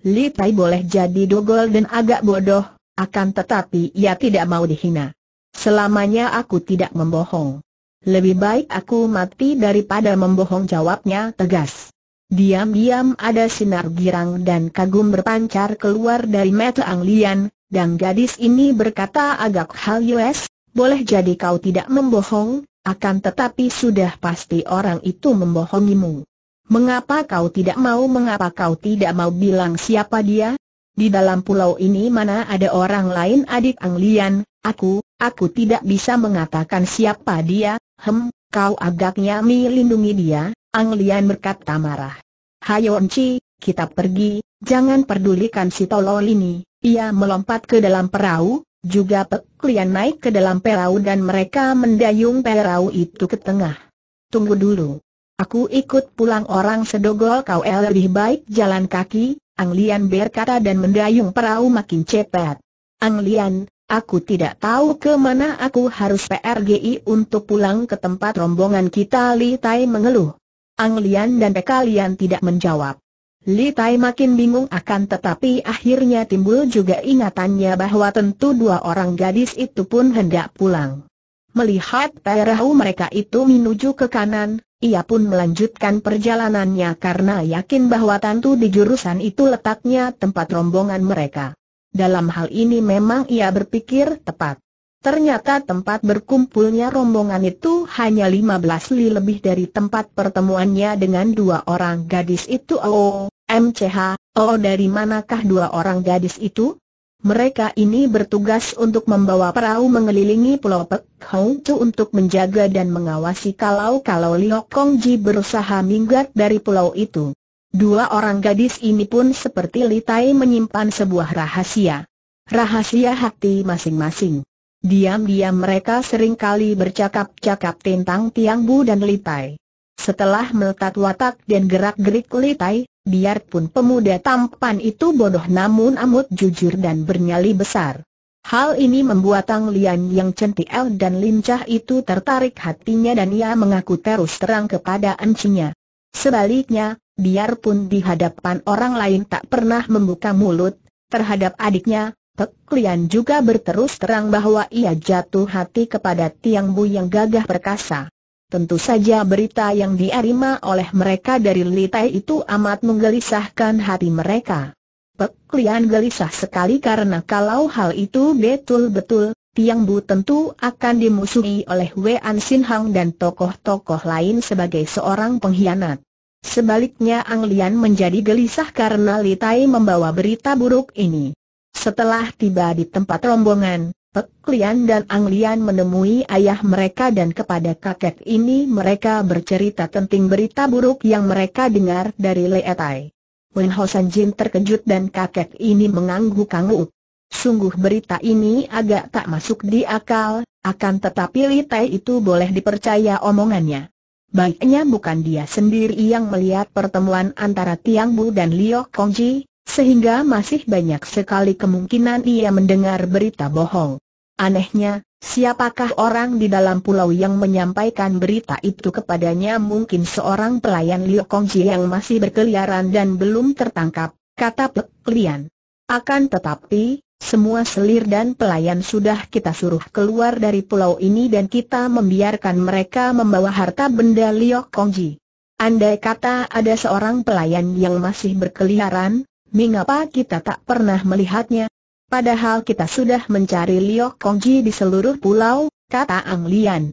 Li Tai boleh jadi dogol dan agak bodoh, akan tetapi ia tidak mau dihina. Selamanya aku tidak membohong. Lebih baik aku mati daripada membohong jawabnya tegas. Diam-diam ada sinar girang dan kagum berpancar keluar dari mata Ang Lian, dan gadis ini berkata agak hal halues, boleh jadi kau tidak membohong, akan tetapi sudah pasti orang itu membohongimu. Mengapa kau tidak mau mengapa kau tidak mau bilang siapa dia? Di dalam pulau ini mana ada orang lain adik Anglian, aku, aku tidak bisa mengatakan siapa dia, hem, kau agaknya melindungi dia, Anglian berkata marah. Hayo Enci, kita pergi, jangan pedulikan si tolol ini, ia melompat ke dalam perahu, juga peklian naik ke dalam perahu dan mereka mendayung perahu itu ke tengah. Tunggu dulu. Aku ikut pulang orang sedogol kau El lebih baik jalan kaki, Ang Lian berkata dan mendayung perahu makin cepat. Ang Lian, aku tidak tahu ke mana aku harus PRGI untuk pulang ke tempat rombongan kita Li Tai mengeluh. Ang Lian dan Peka Lian tidak menjawab. Li Tai makin bingung akan tetapi akhirnya timbul juga ingatannya bahwa tentu dua orang gadis itu pun hendak pulang. Melihat perahu mereka itu menuju ke kanan, ia pun melanjutkan perjalanannya karena yakin bahwa tentu di jurusan itu letaknya tempat rombongan mereka. Dalam hal ini memang ia berpikir tepat. Ternyata tempat berkumpulnya rombongan itu hanya lima belas li lebih dari tempat pertemuannya dengan dua orang gadis itu. Oh, MCH, oh dari manakah dua orang gadis itu? mereka ini bertugas untuk membawa perahu mengelilingi Pulau Pek Hong Chu untuk menjaga dan mengawasi kalau-kalau Liu Kong Ji berusaha minggat dari pulau itu. Dua orang gadis ini pun seperti Litai menyimpan sebuah rahasia. Rahasia hati masing-masing. Diam-diam mereka sering kali bercakap-cakap tentang Tiang Bu dan Litai. Setelah meletak watak dan gerak-gerik Litai, biarpun pemuda tampan itu bodoh namun amat jujur dan bernyali besar. Hal ini membuat Tang Lian yang centil dan lincah itu tertarik hatinya dan ia mengaku terus terang kepada encinya. Sebaliknya, biarpun di hadapan orang lain tak pernah membuka mulut, terhadap adiknya, Tang Lian juga berterus terang bahwa ia jatuh hati kepada Tiang Bu yang gagah perkasa. Tentu saja berita yang diarima oleh mereka dari Litai itu amat menggelisahkan hati mereka. Pek gelisah sekali karena kalau hal itu betul-betul, Tiang Bu tentu akan dimusuhi oleh An Sin Hang dan tokoh-tokoh lain sebagai seorang pengkhianat. Sebaliknya Ang Lian menjadi gelisah karena Litai membawa berita buruk ini. Setelah tiba di tempat rombongan, Pek dan Anglian menemui ayah mereka dan kepada kakek ini mereka bercerita tentang berita buruk yang mereka dengar dari Leetai. Wen Hosan Jin terkejut dan kakek ini mengangguk-angguk. Sungguh berita ini agak tak masuk di akal, akan tetapi Leetai itu boleh dipercaya omongannya. Baiknya bukan dia sendiri yang melihat pertemuan antara Tiang Bu dan Liu Kongji, sehingga masih banyak sekali kemungkinan ia mendengar berita bohong. Anehnya, siapakah orang di dalam pulau yang menyampaikan berita itu kepadanya mungkin seorang pelayan Liu Kongji yang masih berkeliaran dan belum tertangkap, kata Pek Lian. Akan tetapi, semua selir dan pelayan sudah kita suruh keluar dari pulau ini dan kita membiarkan mereka membawa harta benda Liu Kongji. Andai kata ada seorang pelayan yang masih berkeliaran, mengapa kita tak pernah melihatnya? Padahal kita sudah mencari Liu Kongji di seluruh pulau, kata Ang Lian.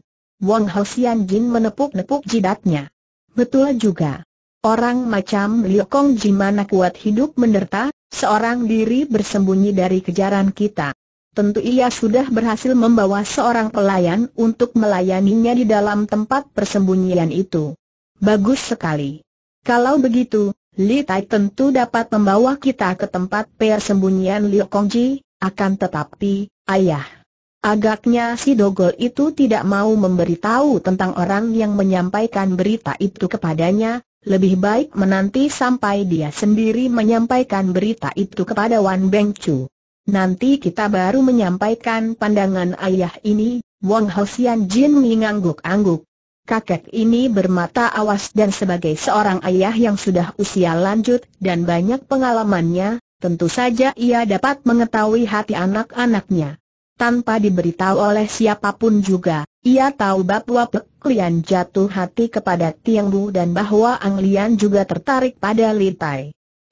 Wong Hosian Jin menepuk-nepuk jidatnya. Betul juga. Orang macam Liu Kongji mana kuat hidup menderita, seorang diri bersembunyi dari kejaran kita. Tentu ia sudah berhasil membawa seorang pelayan untuk melayaninya di dalam tempat persembunyian itu. Bagus sekali. Kalau begitu, Li Tai tentu dapat membawa kita ke tempat persembunyian Liu Kongji, akan tetapi, ayah. Agaknya si Dogol itu tidak mau memberitahu tentang orang yang menyampaikan berita itu kepadanya, lebih baik menanti sampai dia sendiri menyampaikan berita itu kepada Wan Beng Chu. Nanti kita baru menyampaikan pandangan ayah ini, Wang Hosian Jin mengangguk-angguk, Kakek ini bermata awas dan sebagai seorang ayah yang sudah usia lanjut dan banyak pengalamannya, tentu saja ia dapat mengetahui hati anak-anaknya. Tanpa diberitahu oleh siapapun juga, ia tahu bahwa Pek Lian jatuh hati kepada Tiang Bu dan bahwa Ang Lian juga tertarik pada Li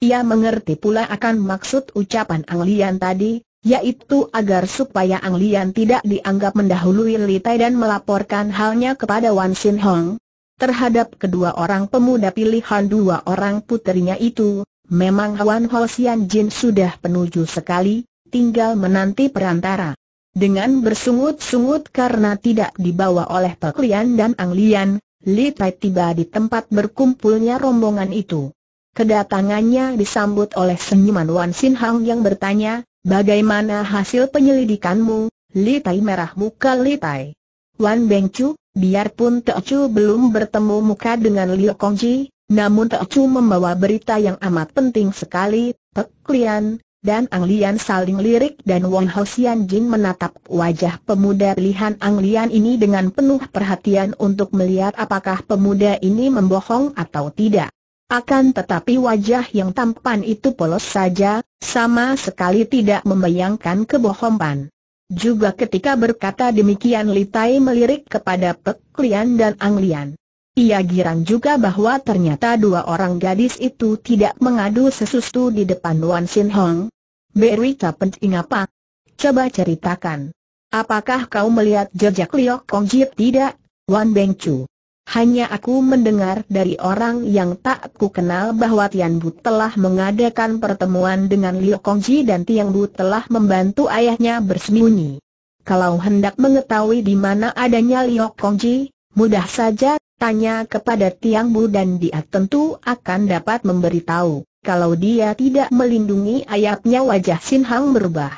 Ia mengerti pula akan maksud ucapan Ang Lian tadi, yaitu agar supaya Ang Lian tidak dianggap mendahului Li Tai dan melaporkan halnya kepada Wan Sin Hong. Terhadap kedua orang pemuda pilihan dua orang putrinya itu, memang Wan Ho Sian Jin sudah penuju sekali, tinggal menanti perantara. Dengan bersungut-sungut karena tidak dibawa oleh Pek Lian dan Ang Lian, Li Tai tiba di tempat berkumpulnya rombongan itu. Kedatangannya disambut oleh senyuman Wan Sin Hong yang bertanya, Bagaimana hasil penyelidikanmu, Li Tai merah muka Li Tai? Wan Beng Chu, biarpun Teo Chu belum bertemu muka dengan Liu Kongji, namun Teo Chu membawa berita yang amat penting sekali, Pek Lian, dan Ang Lian saling lirik dan Wong Ho Xian Jin menatap wajah pemuda pilihan Ang Lian ini dengan penuh perhatian untuk melihat apakah pemuda ini membohong atau tidak. Akan tetapi wajah yang tampan itu polos saja, sama sekali tidak membayangkan kebohongan. Juga ketika berkata demikian Litai melirik kepada Pek Lian dan Ang Lian. Ia girang juga bahwa ternyata dua orang gadis itu tidak mengadu sesuatu di depan Wan Sin Hong. Berita penting apa? Coba ceritakan. Apakah kau melihat jejak Liok Kong Jip tidak, Wan Beng Chu? Hanya aku mendengar dari orang yang tak ku kenal bahwa Tian Bu telah mengadakan pertemuan dengan Liu Kongji dan Tian Bu telah membantu ayahnya bersembunyi. Kalau hendak mengetahui di mana adanya Liu Kongji, mudah saja tanya kepada Tian Bu dan dia tentu akan dapat memberitahu. Kalau dia tidak melindungi ayahnya wajah Sin Hang berubah.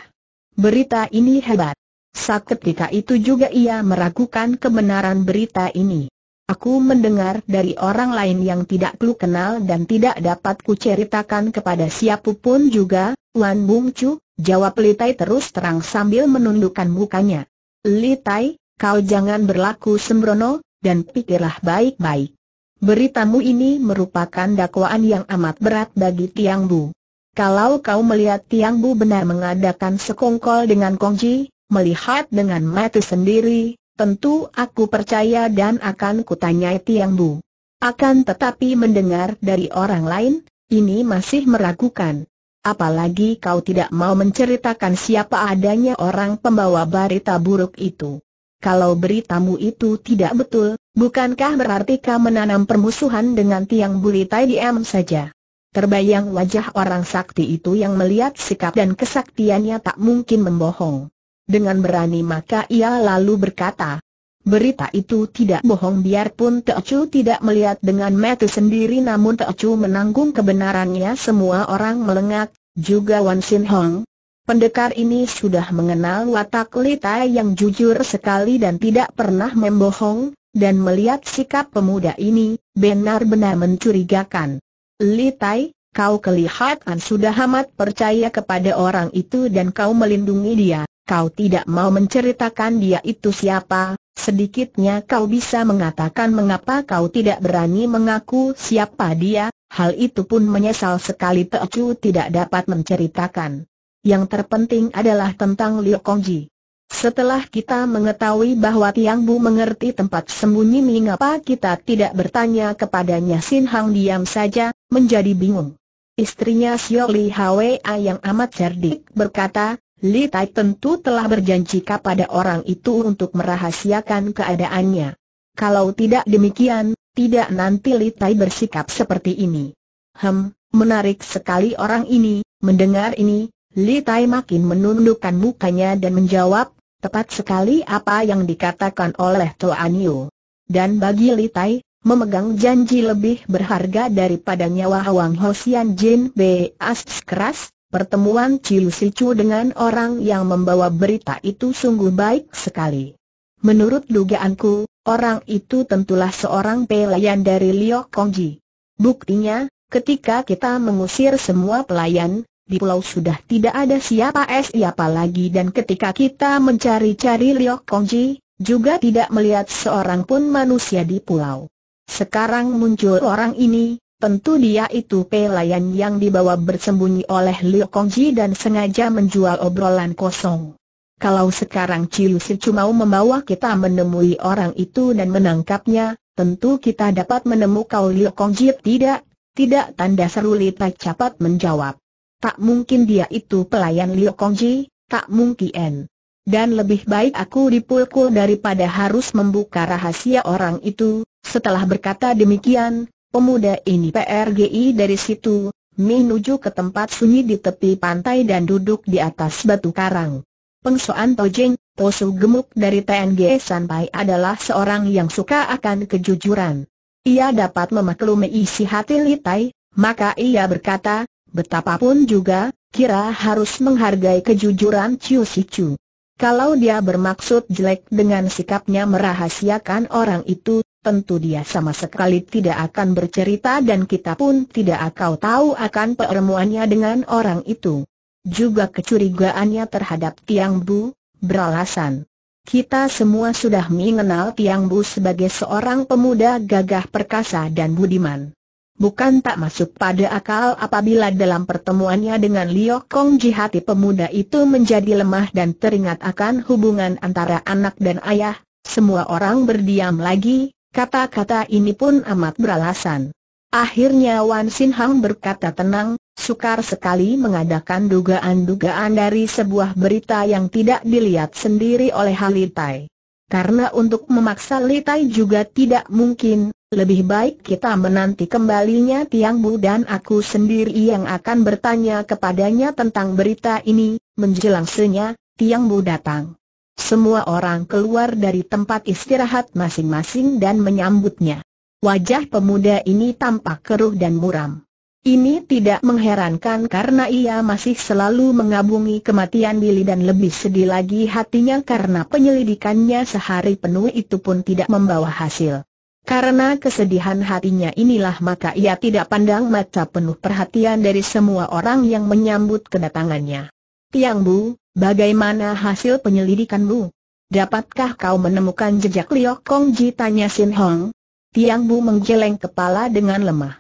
Berita ini hebat. Saat ketika itu juga ia meragukan kebenaran berita ini. Aku mendengar dari orang lain yang tidak ku kenal dan tidak dapat ku ceritakan kepada siapapun juga, Wan Bung Chu, jawab Litai terus terang sambil menundukkan mukanya. Litai, kau jangan berlaku sembrono, dan pikirlah baik-baik. Beritamu ini merupakan dakwaan yang amat berat bagi Tiang Bu. Kalau kau melihat Tiang Bu benar mengadakan sekongkol dengan Kongji, melihat dengan mata sendiri, Tentu aku percaya dan akan kutanyai Tiang Bu. Akan tetapi mendengar dari orang lain, ini masih meragukan. Apalagi kau tidak mau menceritakan siapa adanya orang pembawa berita buruk itu. Kalau beritamu itu tidak betul, bukankah berarti kau menanam permusuhan dengan Tiang Bulita Em saja? Terbayang wajah orang sakti itu yang melihat sikap dan kesaktiannya tak mungkin membohong. Dengan berani maka ia lalu berkata, Berita itu tidak bohong biarpun Teocu tidak melihat dengan mata sendiri namun Teocu menanggung kebenarannya semua orang melengak, juga Wan Sin Hong. Pendekar ini sudah mengenal watak Lita yang jujur sekali dan tidak pernah membohong, dan melihat sikap pemuda ini, benar-benar mencurigakan. Litai, kau kelihatan sudah amat percaya kepada orang itu dan kau melindungi dia kau tidak mau menceritakan dia itu siapa, sedikitnya kau bisa mengatakan mengapa kau tidak berani mengaku siapa dia, hal itu pun menyesal sekali Teocu tidak dapat menceritakan. Yang terpenting adalah tentang Liu Kongji. Setelah kita mengetahui bahwa Tiang Bu mengerti tempat sembunyi mengapa kita tidak bertanya kepadanya Sin Hang diam saja, menjadi bingung. Istrinya Xiao Li Hwa yang amat cerdik berkata, Li Tai tentu telah berjanji kepada orang itu untuk merahasiakan keadaannya. Kalau tidak demikian, tidak nanti Li Tai bersikap seperti ini. Hem, menarik sekali orang ini, mendengar ini, Li Tai makin menundukkan mukanya dan menjawab, tepat sekali apa yang dikatakan oleh Tuan Yu. Dan bagi Li Tai, memegang janji lebih berharga daripada nyawa Wang Hosian Jin B. As keras, Pertemuan Ciu Sicu dengan orang yang membawa berita itu sungguh baik sekali. Menurut dugaanku, orang itu tentulah seorang pelayan dari Liu Kongji. Buktinya, ketika kita mengusir semua pelayan, di pulau sudah tidak ada siapa siapa lagi dan ketika kita mencari-cari Liu Kongji, juga tidak melihat seorang pun manusia di pulau. Sekarang muncul orang ini, Tentu dia itu pelayan yang dibawa bersembunyi oleh Liu Kongji dan sengaja menjual obrolan kosong. Kalau sekarang Ciu cuma mau membawa kita menemui orang itu dan menangkapnya, tentu kita dapat menemukan Liu Kongji tidak? Tidak tanda seru Lita cepat menjawab. Tak mungkin dia itu pelayan Liu Kongji, tak mungkin. Dan lebih baik aku dipukul daripada harus membuka rahasia orang itu, setelah berkata demikian, Pemuda ini PRGI dari situ, menuju ke tempat sunyi di tepi pantai dan duduk di atas batu karang. Pengsoan Tojeng, Tosu gemuk dari TNG Sanpai adalah seorang yang suka akan kejujuran. Ia dapat memaklumi isi hati Litai, maka ia berkata, betapapun juga, kira harus menghargai kejujuran Chiu Sichu. Kalau dia bermaksud jelek dengan sikapnya merahasiakan orang itu, tentu dia sama sekali tidak akan bercerita dan kita pun tidak akan tahu akan peremuannya dengan orang itu. Juga kecurigaannya terhadap Tiang Bu, beralasan. Kita semua sudah mengenal Tiang Bu sebagai seorang pemuda gagah perkasa dan budiman. Bukan tak masuk pada akal apabila dalam pertemuannya dengan Liok Kong Ji hati pemuda itu menjadi lemah dan teringat akan hubungan antara anak dan ayah, semua orang berdiam lagi, Kata-kata ini pun amat beralasan. Akhirnya Wan Sin Hang berkata tenang, sukar sekali mengadakan dugaan-dugaan dari sebuah berita yang tidak dilihat sendiri oleh Halitai. Karena untuk memaksa Litai juga tidak mungkin, lebih baik kita menanti kembalinya Tiang Bu dan aku sendiri yang akan bertanya kepadanya tentang berita ini, menjelang senya, Tiang Bu datang. Semua orang keluar dari tempat istirahat masing-masing dan menyambutnya. Wajah pemuda ini tampak keruh dan muram. Ini tidak mengherankan karena ia masih selalu mengabungi kematian Billy dan lebih sedih lagi hatinya karena penyelidikannya sehari penuh itu pun tidak membawa hasil. Karena kesedihan hatinya inilah maka ia tidak pandang mata penuh perhatian dari semua orang yang menyambut kedatangannya. Tiang Bu, Bagaimana hasil penyelidikanmu? Dapatkah kau menemukan jejak Liok Kong Ji tanya Sin Hong? Tiang Bu menggeleng kepala dengan lemah.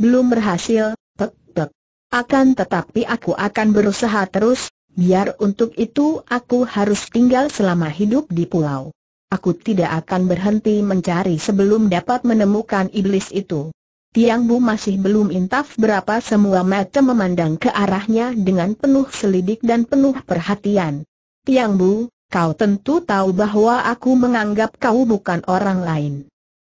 Belum berhasil, pek, pek. Akan tetapi aku akan berusaha terus, biar untuk itu aku harus tinggal selama hidup di pulau. Aku tidak akan berhenti mencari sebelum dapat menemukan iblis itu. Tiang Bu masih belum intaf berapa semua mata memandang ke arahnya dengan penuh selidik dan penuh perhatian. Tiang Bu, kau tentu tahu bahwa aku menganggap kau bukan orang lain.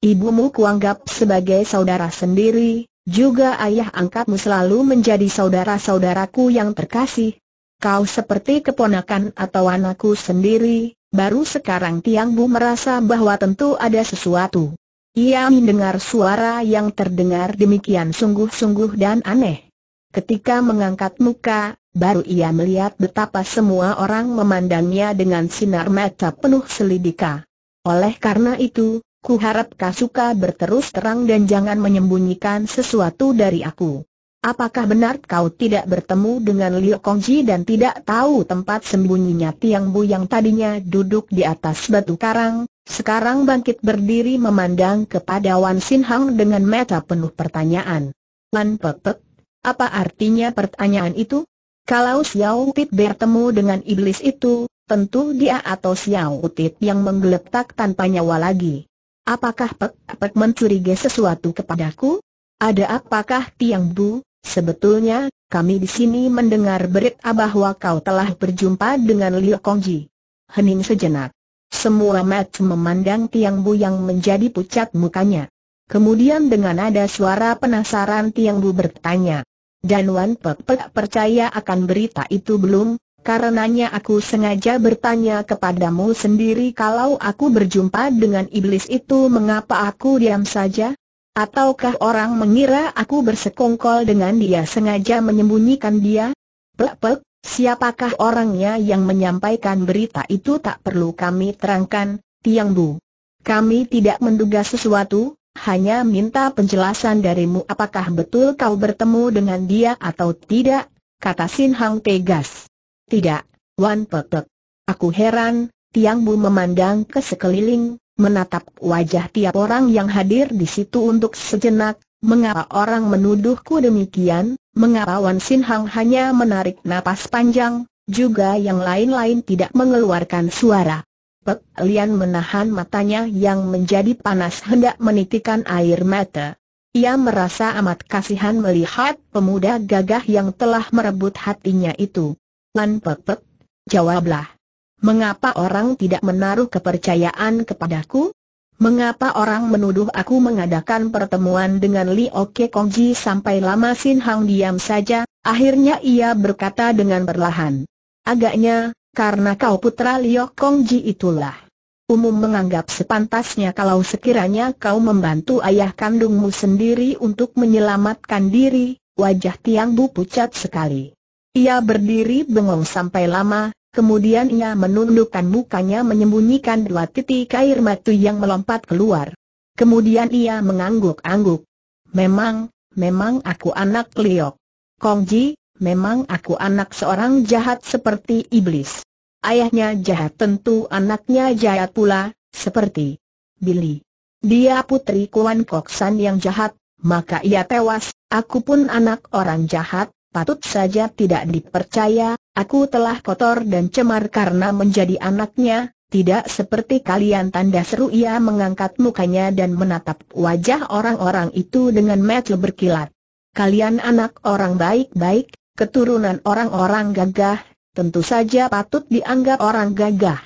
Ibumu kuanggap sebagai saudara sendiri, juga ayah angkatmu selalu menjadi saudara-saudaraku yang terkasih. Kau seperti keponakan atau anakku sendiri, baru sekarang Tiang Bu merasa bahwa tentu ada sesuatu. Ia mendengar suara yang terdengar demikian sungguh-sungguh dan aneh. Ketika mengangkat muka, baru ia melihat betapa semua orang memandangnya dengan sinar mata penuh selidika. Oleh karena itu, ku harap Kasuka berterus terang dan jangan menyembunyikan sesuatu dari aku. Apakah benar kau tidak bertemu dengan Liu Kongji dan tidak tahu tempat sembunyinya Tiang Bu yang tadinya duduk di atas batu karang, sekarang bangkit berdiri memandang kepada Wan Sin Hang dengan mata penuh pertanyaan. Wan Pepek, apa artinya pertanyaan itu? Kalau Xiao Pit bertemu dengan iblis itu, tentu dia atau Xiao Pit yang menggeletak tanpa nyawa lagi. Apakah Pek Pek mencurigai sesuatu kepadaku? Ada apakah Tiang Bu? Sebetulnya, kami di sini mendengar berita bahwa kau telah berjumpa dengan Liu Kongji. Hening sejenak. Semua match memandang Tiang Bu yang menjadi pucat mukanya. Kemudian dengan ada suara penasaran Tiang Bu bertanya. Dan Wan Pek Pek percaya akan berita itu belum? Karenanya aku sengaja bertanya kepadamu sendiri kalau aku berjumpa dengan iblis itu mengapa aku diam saja? Ataukah orang mengira aku bersekongkol dengan dia sengaja menyembunyikan dia? Pek-pek, Siapakah orangnya yang menyampaikan berita itu tak perlu kami terangkan, Tiang Bu. Kami tidak menduga sesuatu, hanya minta penjelasan darimu apakah betul kau bertemu dengan dia atau tidak, kata Sin Hang tegas. Tidak, Wan Petek. Aku heran, Tiang Bu memandang ke sekeliling, menatap wajah tiap orang yang hadir di situ untuk sejenak, mengapa orang menuduhku demikian, Mengapa Wan Sin Hang hanya menarik napas panjang, juga yang lain-lain tidak mengeluarkan suara. Pek Lian menahan matanya yang menjadi panas hendak menitikan air mata. Ia merasa amat kasihan melihat pemuda gagah yang telah merebut hatinya itu. Lan Pek Pek, jawablah. Mengapa orang tidak menaruh kepercayaan kepadaku? Mengapa orang menuduh aku mengadakan pertemuan dengan Li Oke Kongji sampai lama Sin Hang diam saja, akhirnya ia berkata dengan perlahan. Agaknya, karena kau putra Li Kongji itulah. Umum menganggap sepantasnya kalau sekiranya kau membantu ayah kandungmu sendiri untuk menyelamatkan diri, wajah Tiang Bu pucat sekali. Ia berdiri bengong sampai lama, Kemudian ia menundukkan mukanya menyembunyikan dua titik air mata yang melompat keluar. Kemudian ia mengangguk-angguk. Memang, memang aku anak Liok. Kongji, memang aku anak seorang jahat seperti iblis. Ayahnya jahat tentu anaknya jahat pula, seperti Billy. Dia putri Kuan Koksan yang jahat, maka ia tewas, aku pun anak orang jahat, patut saja tidak dipercaya, aku telah kotor dan cemar karena menjadi anaknya, tidak seperti kalian tanda seru ia mengangkat mukanya dan menatap wajah orang-orang itu dengan mata berkilat. Kalian anak orang baik-baik, keturunan orang-orang gagah, tentu saja patut dianggap orang gagah.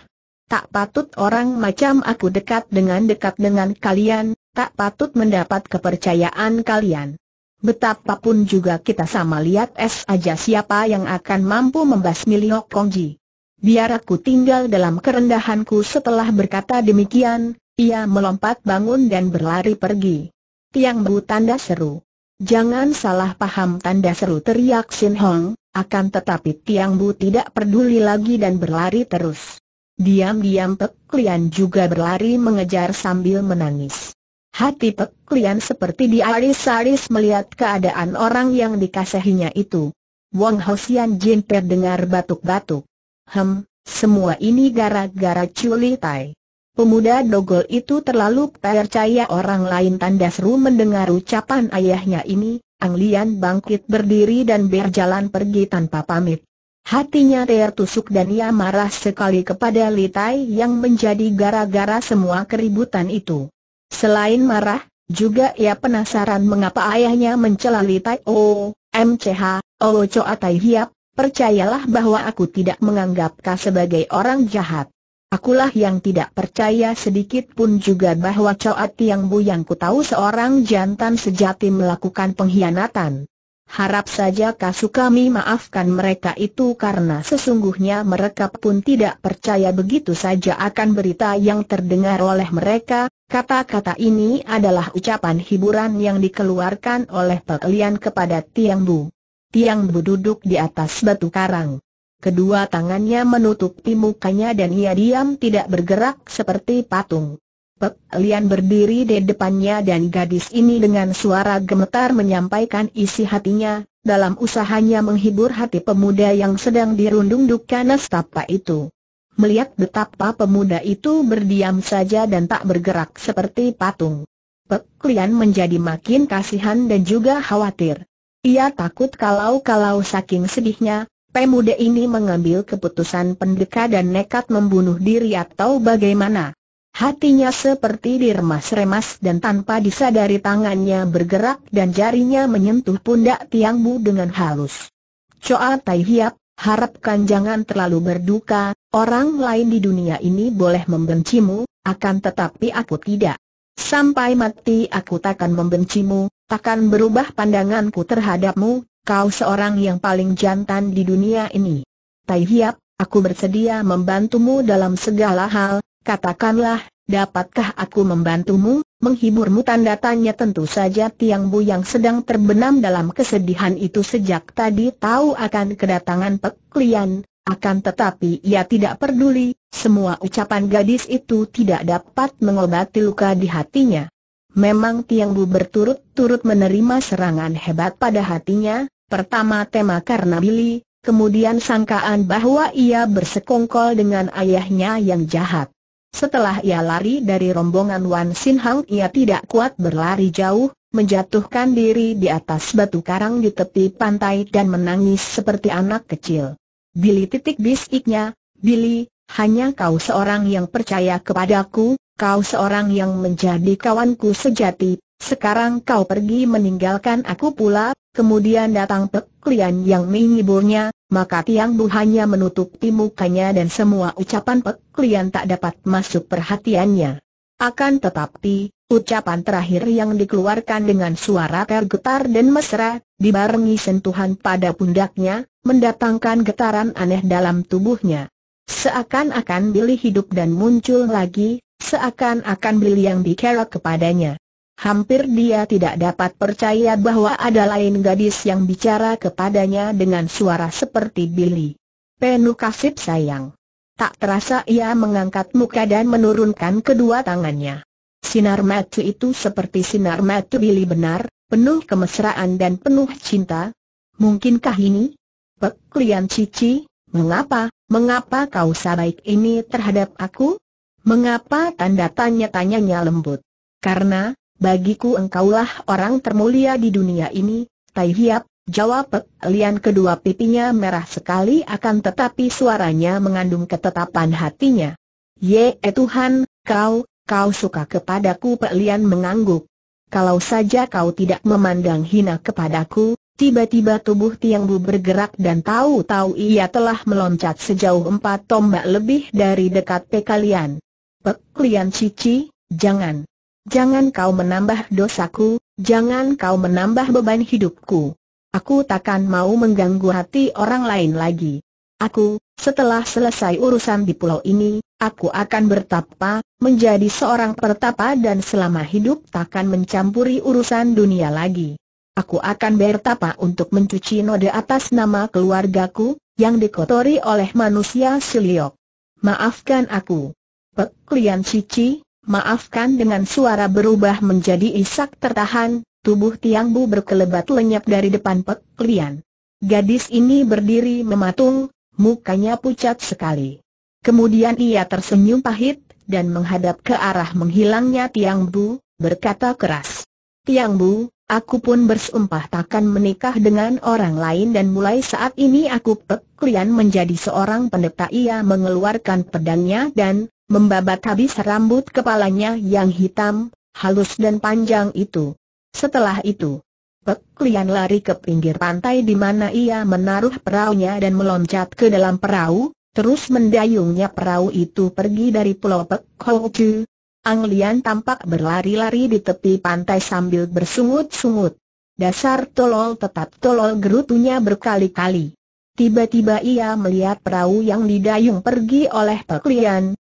Tak patut orang macam aku dekat dengan dekat dengan kalian, tak patut mendapat kepercayaan kalian. Betapapun juga kita sama lihat es aja siapa yang akan mampu membasmi Liok Kongji. Biar aku tinggal dalam kerendahanku setelah berkata demikian, ia melompat bangun dan berlari pergi. Tiang Bu tanda seru. Jangan salah paham tanda seru teriak Sin Hong, akan tetapi Tiang Bu tidak peduli lagi dan berlari terus. Diam-diam Pek Lian juga berlari mengejar sambil menangis. Hati Pek Lian seperti diaris-aris melihat keadaan orang yang dikasihinya itu. Wang Hosian Jin terdengar batuk-batuk. Hem, semua ini gara-gara Chuli Tai. Pemuda dogol itu terlalu percaya orang lain tanda seru mendengar ucapan ayahnya ini, Ang Lian bangkit berdiri dan berjalan pergi tanpa pamit. Hatinya tertusuk dan ia marah sekali kepada Litai yang menjadi gara-gara semua keributan itu. Selain marah, juga ia penasaran mengapa ayahnya mencela Li Tai O, MCH, O Choa Tai Hiap, percayalah bahwa aku tidak menganggap menganggapkah sebagai orang jahat. Akulah yang tidak percaya sedikit pun juga bahwa Choa Tiang Bu yang ku tahu seorang jantan sejati melakukan pengkhianatan. Harap saja kasu kami maafkan mereka itu karena sesungguhnya mereka pun tidak percaya begitu saja akan berita yang terdengar oleh mereka, Kata-kata ini adalah ucapan hiburan yang dikeluarkan oleh pelian kepada Tiang Bu. Tiang Bu duduk di atas batu karang. Kedua tangannya menutupi mukanya dan ia diam tidak bergerak seperti patung. Pek Lian berdiri di depannya dan gadis ini dengan suara gemetar menyampaikan isi hatinya, dalam usahanya menghibur hati pemuda yang sedang dirundung duka nestapa itu. Melihat betapa pemuda itu berdiam saja dan tak bergerak seperti patung. Pek Lian menjadi makin kasihan dan juga khawatir. Ia takut kalau-kalau saking sedihnya, pemuda ini mengambil keputusan pendeka dan nekat membunuh diri atau bagaimana. Hatinya seperti diremas-remas dan tanpa disadari tangannya bergerak dan jarinya menyentuh pundak Tiang Bu dengan halus. Choa Tai Hiap, harapkan jangan terlalu berduka, orang lain di dunia ini boleh membencimu, akan tetapi aku tidak. Sampai mati aku takkan membencimu, takkan berubah pandanganku terhadapmu, kau seorang yang paling jantan di dunia ini. Tai Hiap, aku bersedia membantumu dalam segala hal, Katakanlah, dapatkah aku membantumu, menghiburmu tanda tanya tentu saja Tiang Bu yang sedang terbenam dalam kesedihan itu sejak tadi tahu akan kedatangan peklian, akan tetapi ia tidak peduli, semua ucapan gadis itu tidak dapat mengobati luka di hatinya. Memang Tiang Bu berturut-turut menerima serangan hebat pada hatinya, pertama-tama karena Billy, kemudian sangkaan bahwa ia bersekongkol dengan ayahnya yang jahat. Setelah ia lari dari rombongan Wan Sin Hang ia tidak kuat berlari jauh, menjatuhkan diri di atas batu karang di tepi pantai dan menangis seperti anak kecil. Billy titik bisiknya, Billy, hanya kau seorang yang percaya kepadaku, kau seorang yang menjadi kawanku sejati, sekarang kau pergi meninggalkan aku pula, kemudian datang Pek yang menghiburnya, maka Tiang Bu hanya menutupi mukanya dan semua ucapan Pek tak dapat masuk perhatiannya. Akan tetapi, ucapan terakhir yang dikeluarkan dengan suara tergetar dan mesra, dibarengi sentuhan pada pundaknya, mendatangkan getaran aneh dalam tubuhnya. Seakan-akan Billy hidup dan muncul lagi, seakan-akan Billy yang dikira kepadanya. Hampir dia tidak dapat percaya bahwa ada lain gadis yang bicara kepadanya dengan suara seperti Billy. Penuh kasih sayang. Tak terasa ia mengangkat muka dan menurunkan kedua tangannya. Sinar mata itu seperti sinar mata Billy benar, penuh kemesraan dan penuh cinta. Mungkinkah ini? Peklian klien cici, mengapa, mengapa kau sabaik ini terhadap aku? Mengapa tanda tanya-tanyanya lembut? Karena, bagiku engkaulah orang termulia di dunia ini, Tai Hiap, jawab Pek Lian kedua pipinya merah sekali akan tetapi suaranya mengandung ketetapan hatinya. Ye eh Tuhan, kau, kau suka kepadaku Pek Lian mengangguk. Kalau saja kau tidak memandang hina kepadaku, tiba-tiba tubuh Tiang Bu bergerak dan tahu-tahu ia telah meloncat sejauh empat tombak lebih dari dekat Pekalian. Pekalian cici, jangan. Jangan kau menambah dosaku, jangan kau menambah beban hidupku. Aku takkan mau mengganggu hati orang lain lagi. Aku, setelah selesai urusan di pulau ini, aku akan bertapa, menjadi seorang pertapa dan selama hidup takkan mencampuri urusan dunia lagi. Aku akan bertapa untuk mencuci noda atas nama keluargaku, yang dikotori oleh manusia siliok. Maafkan aku. Pek klien Cici, Maafkan dengan suara berubah menjadi isak tertahan, tubuh Tiang Bu berkelebat lenyap dari depan Pek Lian. Gadis ini berdiri mematung, mukanya pucat sekali. Kemudian ia tersenyum pahit, dan menghadap ke arah menghilangnya Tiang Bu, berkata keras. Tiang Bu, Aku pun bersumpah takkan menikah dengan orang lain dan mulai saat ini aku Pek Lian menjadi seorang pendeta Ia mengeluarkan pedangnya dan, membabat habis rambut kepalanya yang hitam, halus dan panjang itu. Setelah itu, Pek Lian lari ke pinggir pantai di mana ia menaruh peraunya dan meloncat ke dalam perahu, terus mendayungnya perahu itu pergi dari pulau Pek Houchu. Ang Lian tampak berlari-lari di tepi pantai sambil bersungut-sungut. Dasar tolol tetap tolol gerutunya berkali-kali. Tiba-tiba ia melihat perahu yang didayung pergi oleh Pek Lian,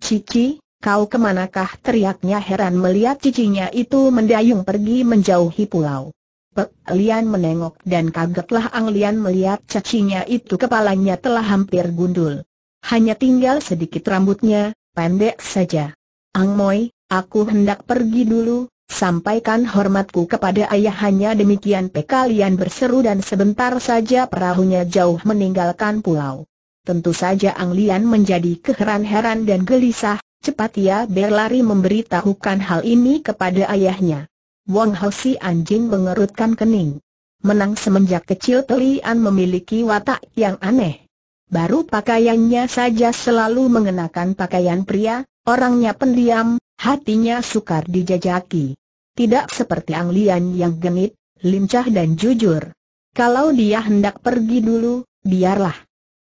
Cici, kau kemanakah teriaknya heran melihat cicinya itu mendayung pergi menjauhi pulau. Pek Lian menengok dan kagetlah Ang Lian melihat cicinya itu kepalanya telah hampir gundul. Hanya tinggal sedikit rambutnya, pendek saja. Ang Moi, aku hendak pergi dulu, sampaikan hormatku kepada ayah hanya demikian Pekalian berseru dan sebentar saja perahunya jauh meninggalkan pulau. Tentu saja Ang Lian menjadi keheran-heran dan gelisah, cepat ia berlari memberitahukan hal ini kepada ayahnya. Wang Ho Si anjing mengerutkan kening. Menang semenjak kecil Telian memiliki watak yang aneh. Baru pakaiannya saja selalu mengenakan pakaian pria, orangnya pendiam, hatinya sukar dijajaki. Tidak seperti Ang Lian yang genit, lincah dan jujur. Kalau dia hendak pergi dulu, biarlah.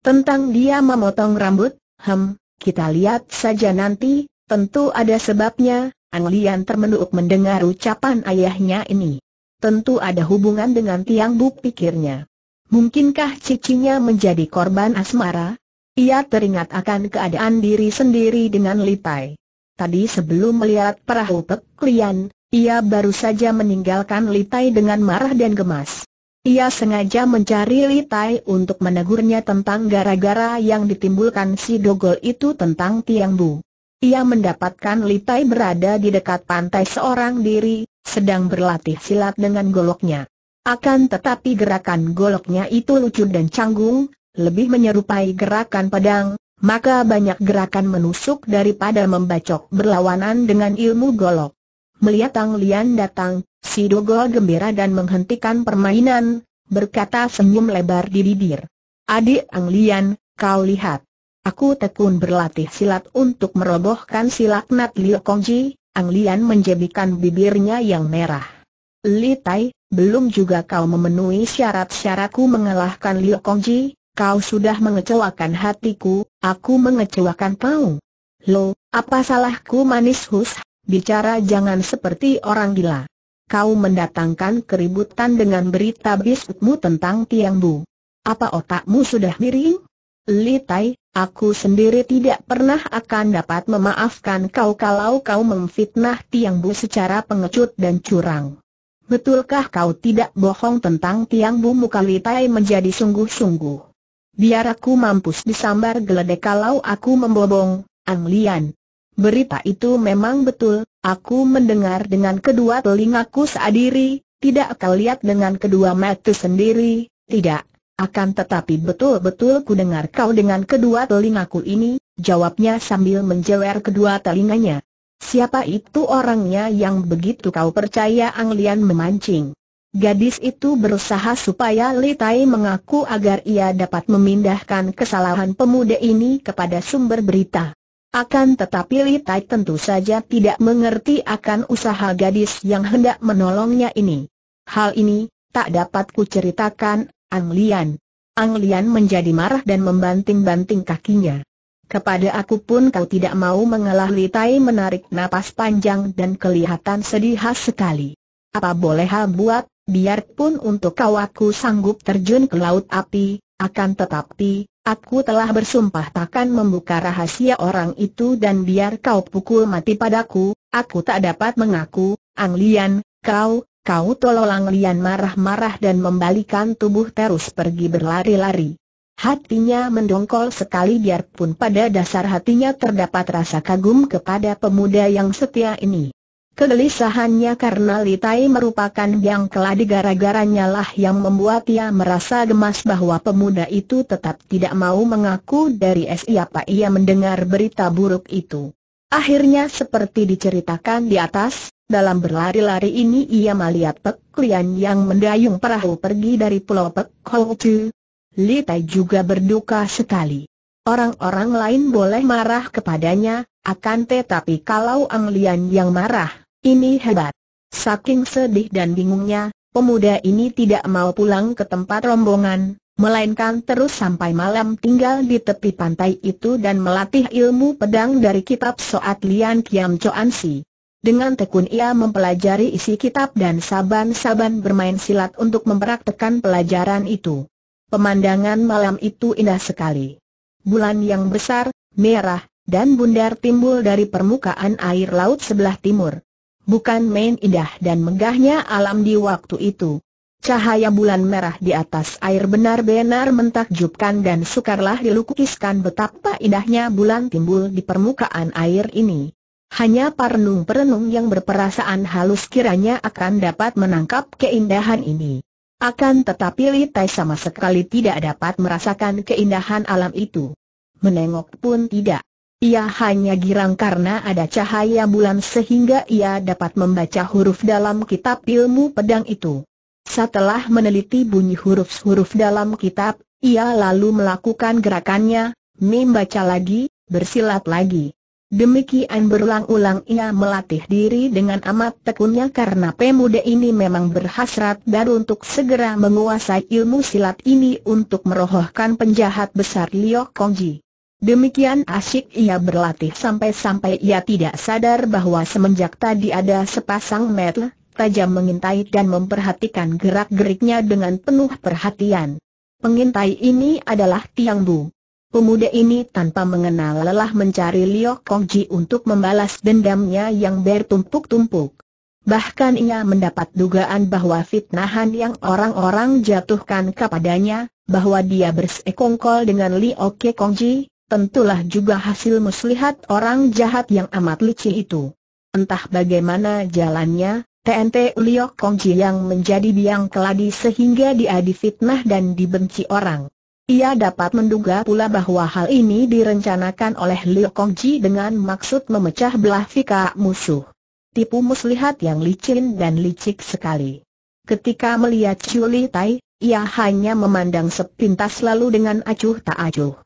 Tentang dia memotong rambut, hem, kita lihat saja nanti, tentu ada sebabnya, Ang Lian termenuk mendengar ucapan ayahnya ini. Tentu ada hubungan dengan Tiang Buk pikirnya. Mungkinkah cicinya menjadi korban asmara? Ia teringat akan keadaan diri sendiri dengan lipai. Tadi sebelum melihat perahu Pek Lian, ia baru saja meninggalkan lipai dengan marah dan gemas. Ia sengaja mencari Li Tai untuk menegurnya tentang gara-gara yang ditimbulkan si Dogol itu tentang Tiang Bu. Ia mendapatkan Li Tai berada di dekat pantai seorang diri, sedang berlatih silat dengan goloknya. Akan tetapi gerakan goloknya itu lucu dan canggung, lebih menyerupai gerakan pedang, maka banyak gerakan menusuk daripada membacok berlawanan dengan ilmu golok. Melihat Tang Lian datang, Si Dogo gembira dan menghentikan permainan, berkata senyum lebar di bibir. Adik Anglian, kau lihat. Aku tekun berlatih silat untuk merobohkan Nat Liu Kongji, Anglian menjebikan bibirnya yang merah. Li Tai, belum juga kau memenuhi syarat-syaratku mengalahkan Liu Kongji, kau sudah mengecewakan hatiku, aku mengecewakan kau. Lo, apa salahku manis hus, bicara jangan seperti orang gila kau mendatangkan keributan dengan berita bisutmu tentang Tiang Bu. Apa otakmu sudah miring? Li Tai, aku sendiri tidak pernah akan dapat memaafkan kau kalau kau memfitnah Tiang Bu secara pengecut dan curang. Betulkah kau tidak bohong tentang Tiang Bu muka Li Tai menjadi sungguh-sungguh? Biar aku mampus disambar geledek kalau aku membobong, Ang Lian, Berita itu memang betul, aku mendengar dengan kedua telingaku seadiri, tidak akan lihat dengan kedua mata sendiri, tidak. Akan tetapi betul-betul ku dengar kau dengan kedua telingaku ini, jawabnya sambil menjewer kedua telinganya. Siapa itu orangnya yang begitu kau percaya Anglian memancing? Gadis itu berusaha supaya Li mengaku agar ia dapat memindahkan kesalahan pemuda ini kepada sumber berita. Akan tetapi Li Tai tentu saja tidak mengerti akan usaha gadis yang hendak menolongnya ini. Hal ini, tak dapat kuceritakan, Ang Lian. Ang Lian menjadi marah dan membanting-banting kakinya. Kepada aku pun kau tidak mau mengalah Li Tai menarik napas panjang dan kelihatan sedih sekali. Apa boleh hal buat, biarpun untuk kau aku sanggup terjun ke laut api, akan tetapi, Aku telah bersumpah takkan membuka rahasia orang itu dan biar kau pukul mati padaku, aku tak dapat mengaku, Ang Lian, kau, kau tolong Ang Lian marah-marah dan membalikan tubuh terus pergi berlari-lari. Hatinya mendongkol sekali biarpun pada dasar hatinya terdapat rasa kagum kepada pemuda yang setia ini. Kegelisahannya karena Litai merupakan yang keladi gara-garanya lah yang membuat ia merasa gemas bahwa pemuda itu tetap tidak mau mengaku dari siapa ia mendengar berita buruk itu. Akhirnya seperti diceritakan di atas, dalam berlari-lari ini ia melihat Pek Lian yang mendayung perahu pergi dari pulau Pek Hou Tu. Li juga berduka sekali. Orang-orang lain boleh marah kepadanya, akan tetapi kalau Ang Lian yang marah, ini hebat. Saking sedih dan bingungnya, pemuda ini tidak mau pulang ke tempat rombongan, melainkan terus sampai malam tinggal di tepi pantai itu dan melatih ilmu pedang dari kitab Soat Lian Kiam Choan Si. Dengan tekun ia mempelajari isi kitab dan saban-saban bermain silat untuk mempraktekan pelajaran itu. Pemandangan malam itu indah sekali. Bulan yang besar, merah, dan bundar timbul dari permukaan air laut sebelah timur. Bukan main indah dan megahnya alam di waktu itu. Cahaya bulan merah di atas air benar-benar mentakjubkan dan sukarlah dilukiskan betapa indahnya bulan timbul di permukaan air ini. Hanya perenung-perenung yang berperasaan halus kiranya akan dapat menangkap keindahan ini. Akan tetapi Litai sama sekali tidak dapat merasakan keindahan alam itu. Menengok pun tidak. Ia hanya girang karena ada cahaya bulan sehingga ia dapat membaca huruf dalam kitab ilmu pedang itu. Setelah meneliti bunyi huruf-huruf dalam kitab, ia lalu melakukan gerakannya, membaca lagi, bersilat lagi. Demikian berulang-ulang ia melatih diri dengan amat tekunnya karena pemuda ini memang berhasrat dan untuk segera menguasai ilmu silat ini untuk merohohkan penjahat besar Liu Kongji. Demikian asyik ia berlatih sampai-sampai ia tidak sadar bahwa semenjak tadi ada sepasang mata tajam mengintai dan memperhatikan gerak-geriknya dengan penuh perhatian. Pengintai ini adalah Tiang Bu. Pemuda ini tanpa mengenal lelah mencari Liok Kongji untuk membalas dendamnya yang bertumpuk-tumpuk. Bahkan ia mendapat dugaan bahwa fitnahan yang orang-orang jatuhkan kepadanya, bahwa dia bersekongkol dengan Liok Kongji, tentulah juga hasil muslihat orang jahat yang amat licin itu. Entah bagaimana jalannya, TNT Liok Kongji yang menjadi biang keladi sehingga dia difitnah dan dibenci orang. Ia dapat menduga pula bahwa hal ini direncanakan oleh Liok Kongji dengan maksud memecah belah fika musuh. Tipu muslihat yang licin dan licik sekali. Ketika melihat Chuli Tai, ia hanya memandang sepintas lalu dengan acuh tak acuh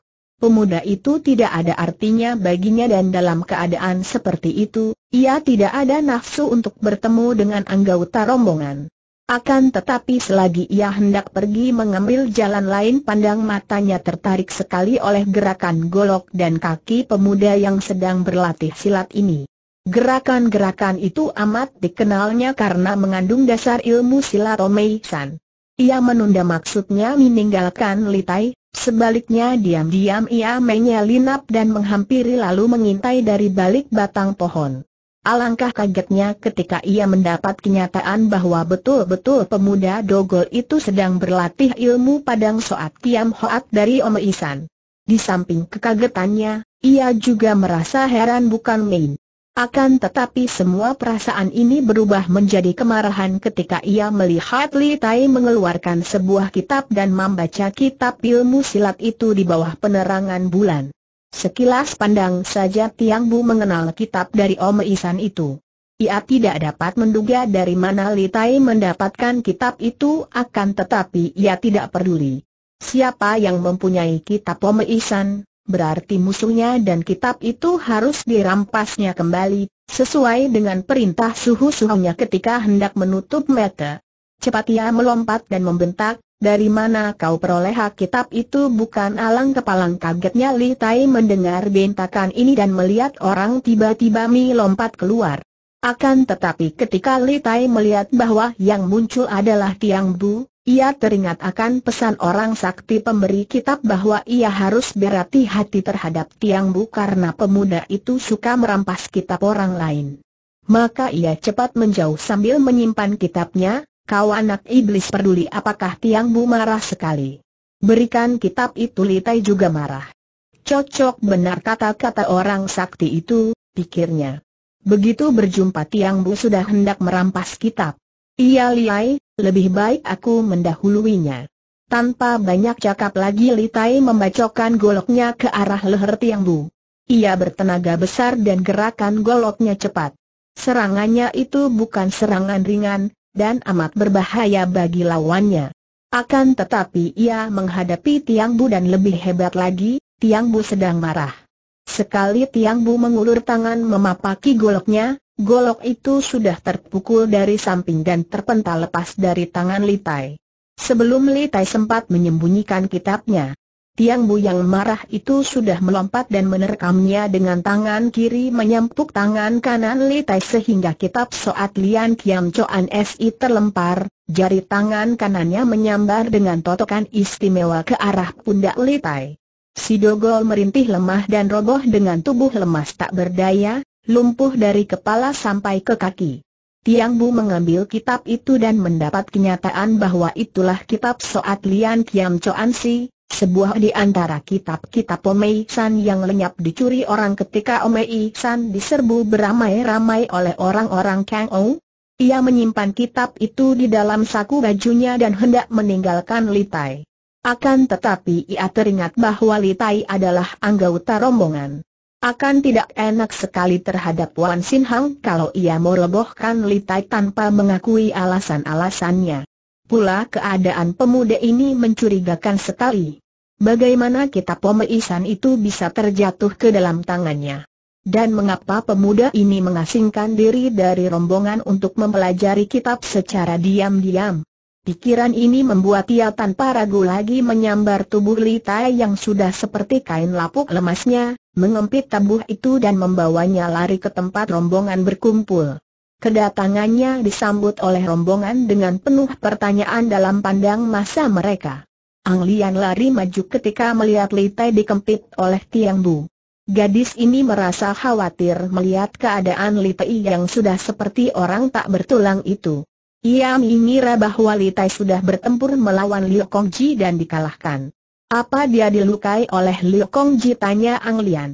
pemuda itu tidak ada artinya baginya dan dalam keadaan seperti itu, ia tidak ada nafsu untuk bertemu dengan anggota rombongan. Akan tetapi selagi ia hendak pergi mengambil jalan lain pandang matanya tertarik sekali oleh gerakan golok dan kaki pemuda yang sedang berlatih silat ini. Gerakan-gerakan itu amat dikenalnya karena mengandung dasar ilmu silat Omei San. Ia menunda maksudnya meninggalkan Litai, Sebaliknya diam-diam ia menyelinap dan menghampiri lalu mengintai dari balik batang pohon. Alangkah kagetnya ketika ia mendapat kenyataan bahwa betul-betul pemuda Dogol itu sedang berlatih ilmu padang soat Kiam Hoat dari Om Isan. Di samping kekagetannya, ia juga merasa heran bukan main. Akan tetapi semua perasaan ini berubah menjadi kemarahan ketika ia melihat Li Tai mengeluarkan sebuah kitab dan membaca kitab ilmu silat itu di bawah penerangan bulan. Sekilas pandang saja Tiang Bu mengenal kitab dari Om Isan itu. Ia tidak dapat menduga dari mana Li Tai mendapatkan kitab itu akan tetapi ia tidak peduli. Siapa yang mempunyai kitab Om Isan, berarti musuhnya dan kitab itu harus dirampasnya kembali, sesuai dengan perintah suhu-suhunya ketika hendak menutup mata. Cepat ia melompat dan membentak, dari mana kau peroleh hak kitab itu bukan alang kepalang kagetnya Li Tai mendengar bentakan ini dan melihat orang tiba-tiba mi lompat keluar. Akan tetapi ketika Li Tai melihat bahwa yang muncul adalah Tiang Bu, ia teringat akan pesan orang sakti pemberi kitab bahwa ia harus berhati-hati terhadap Tiang Bu karena pemuda itu suka merampas kitab orang lain. Maka ia cepat menjauh sambil menyimpan kitabnya, kau anak iblis peduli apakah Tiang Bu marah sekali. Berikan kitab itu Litai juga marah. Cocok benar kata-kata orang sakti itu, pikirnya. Begitu berjumpa Tiang Bu sudah hendak merampas kitab. Ia liai, lebih baik aku mendahuluinya. Tanpa banyak cakap lagi Litai membacokkan goloknya ke arah leher Tiang Bu. Ia bertenaga besar dan gerakan goloknya cepat. Serangannya itu bukan serangan ringan, dan amat berbahaya bagi lawannya. Akan tetapi ia menghadapi Tiang Bu dan lebih hebat lagi, Tiang Bu sedang marah. Sekali Tiang Bu mengulur tangan memapaki goloknya, Golok itu sudah terpukul dari samping dan terpental lepas dari tangan Litai. Sebelum Litai sempat menyembunyikan kitabnya, Tiang Bu yang marah itu sudah melompat dan menerkamnya dengan tangan kiri menyempuk tangan kanan Litai sehingga kitab Soat Lian Kiam Coan Si terlempar, jari tangan kanannya menyambar dengan totokan istimewa ke arah pundak Litai. Si Dogol merintih lemah dan roboh dengan tubuh lemas tak berdaya, lumpuh dari kepala sampai ke kaki. Tiang Bu mengambil kitab itu dan mendapat kenyataan bahwa itulah kitab Soat Lian Kiam Choan Si, sebuah di antara kitab-kitab Omei San yang lenyap dicuri orang ketika Omei San diserbu beramai-ramai oleh orang-orang Kang Ou. Ia menyimpan kitab itu di dalam saku bajunya dan hendak meninggalkan Litai. Akan tetapi ia teringat bahwa Litai adalah anggota rombongan. Akan tidak enak sekali terhadap Wan Sin Hang kalau ia merobohkan Li Tai tanpa mengakui alasan-alasannya. Pula keadaan pemuda ini mencurigakan sekali. Bagaimana kita pemeisan itu bisa terjatuh ke dalam tangannya? Dan mengapa pemuda ini mengasingkan diri dari rombongan untuk mempelajari kitab secara diam-diam? Pikiran ini membuat ia tanpa ragu lagi menyambar tubuh Tai yang sudah seperti kain lapuk lemasnya, mengempit tabuh itu dan membawanya lari ke tempat rombongan berkumpul. Kedatangannya disambut oleh rombongan dengan penuh pertanyaan dalam pandang masa mereka. Ang Lian lari maju ketika melihat Tai dikempit oleh Tiang Bu. Gadis ini merasa khawatir melihat keadaan Tai yang sudah seperti orang tak bertulang itu. Ia mengira bahwa Li Tai sudah bertempur melawan Liu Kongji dan dikalahkan. Apa dia dilukai oleh Liu Kongji tanya Ang Lian.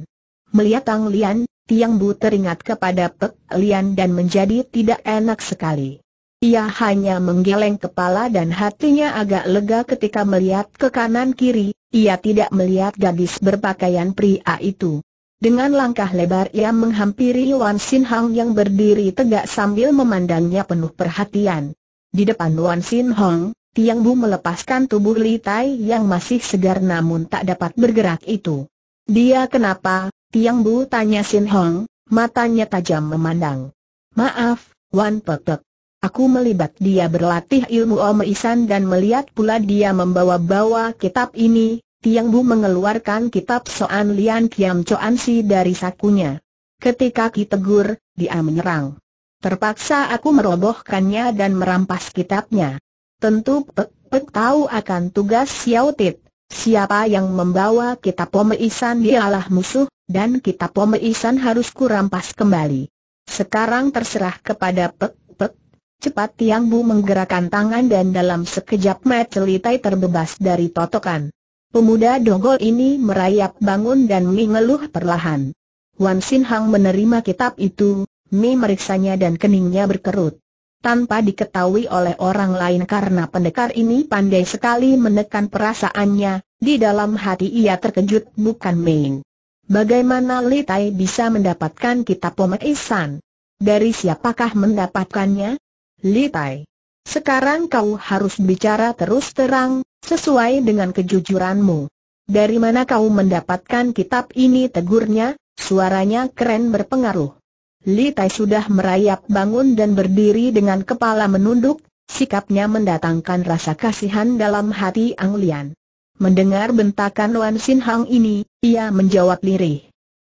Melihat Ang Lian, Tiang Bu teringat kepada Pek Lian dan menjadi tidak enak sekali. Ia hanya menggeleng kepala dan hatinya agak lega ketika melihat ke kanan kiri, ia tidak melihat gadis berpakaian pria itu. Dengan langkah lebar ia menghampiri Wan Sin Hong yang berdiri tegak sambil memandangnya penuh perhatian. Di depan Wan Sin Hong, Tiang Bu melepaskan tubuh Li Tai yang masih segar namun tak dapat bergerak itu. Dia kenapa? Tiang Bu tanya Sin Hong, matanya tajam memandang. Maaf, Wan Petek. Aku melibat dia berlatih ilmu Om dan melihat pula dia membawa-bawa kitab ini, Tiang Bu mengeluarkan kitab Soan Lian Kiam Choan Si dari sakunya. Ketika Ki tegur, dia menyerang. Terpaksa aku merobohkannya dan merampas kitabnya. Tentu Pek Pek tahu akan tugas Xiao Tit. Siapa yang membawa kitab Pomeisan dialah musuh, dan kitab Pomeisan harus kurampas kembali. Sekarang terserah kepada Pek Pek. Cepat Tiang Bu menggerakkan tangan dan dalam sekejap mat terbebas dari totokan. Pemuda donggol ini merayap bangun dan mengeluh perlahan. Wan Sin Hang menerima kitab itu, Mi meriksanya dan keningnya berkerut. Tanpa diketahui oleh orang lain karena pendekar ini pandai sekali menekan perasaannya, di dalam hati ia terkejut bukan main. Bagaimana Li Tai bisa mendapatkan kitab pemaisan? Dari siapakah mendapatkannya? Li Tai. Sekarang kau harus bicara terus terang, Sesuai dengan kejujuranmu. Dari mana kau mendapatkan kitab ini tegurnya, suaranya keren berpengaruh. Li Tai sudah merayap bangun dan berdiri dengan kepala menunduk, sikapnya mendatangkan rasa kasihan dalam hati Ang Lian. Mendengar bentakan Wan Sin Hang ini, ia menjawab lirih.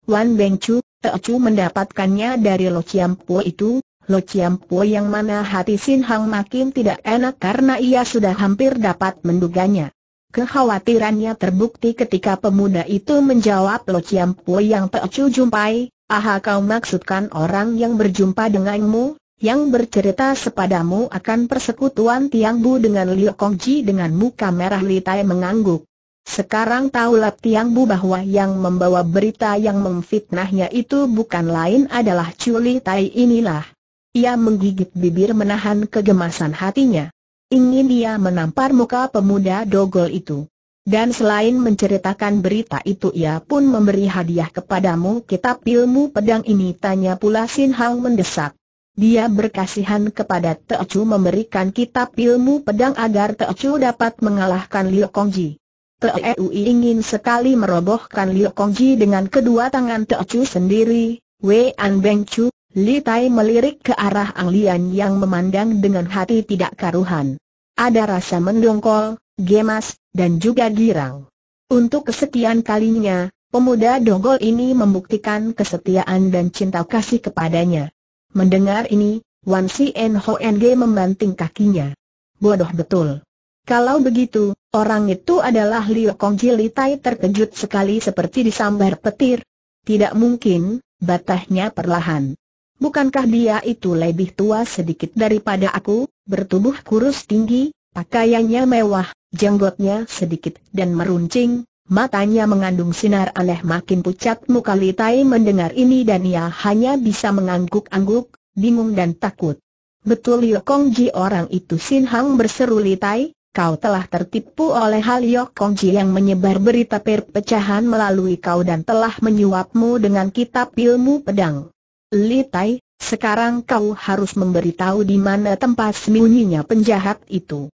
Wan Beng Chu, Chu mendapatkannya dari Lo Chiam Po itu, Lo Chiam Po yang mana hati Sin Hang makin tidak enak karena ia sudah hampir dapat menduganya. Kekhawatirannya terbukti ketika pemuda itu menjawab Lo Chiam Po yang Teocu jumpai, aha kau maksudkan orang yang berjumpa denganmu, yang bercerita sepadamu akan persekutuan Tiang Bu dengan Liu Kong Ji dengan muka merah Litai mengangguk. Sekarang tahulah Tiang Bu bahwa yang membawa berita yang memfitnahnya itu bukan lain adalah Culi Tai inilah. Ia menggigit bibir menahan kegemasan hatinya. Ingin dia menampar muka pemuda dogol itu. Dan selain menceritakan berita itu ia pun memberi hadiah kepadamu kitab ilmu pedang ini tanya pula Sin Hang mendesak. Dia berkasihan kepada Chu memberikan kitab ilmu pedang agar Chu dapat mengalahkan Liu Kongji. Teocu ingin sekali merobohkan Liu Kongji dengan kedua tangan Chu sendiri, Wei An Beng Chu, Li Tai melirik ke arah Ang Lian yang memandang dengan hati tidak karuhan. Ada rasa mendongkol, gemas, dan juga girang. Untuk kesetiaan kalinya, pemuda dogol ini membuktikan kesetiaan dan cinta kasih kepadanya. Mendengar ini, Wan Si En Ho Ge membanting kakinya. Bodoh betul. Kalau begitu, orang itu adalah Liu Kong Li Tai terkejut sekali seperti disambar petir. Tidak mungkin, batahnya perlahan. Bukankah dia itu lebih tua sedikit daripada aku, bertubuh kurus tinggi, pakaiannya mewah, jenggotnya sedikit dan meruncing, matanya mengandung sinar aneh makin pucat muka Litai mendengar ini dan ia hanya bisa mengangguk-angguk, bingung dan takut. Betul Yokongji orang itu Sin Hang berseru Litai, kau telah tertipu oleh hal Yokongji yang menyebar berita perpecahan melalui kau dan telah menyuapmu dengan kitab ilmu pedang. Li sekarang kau harus memberitahu di mana tempat sembunyinya penjahat itu.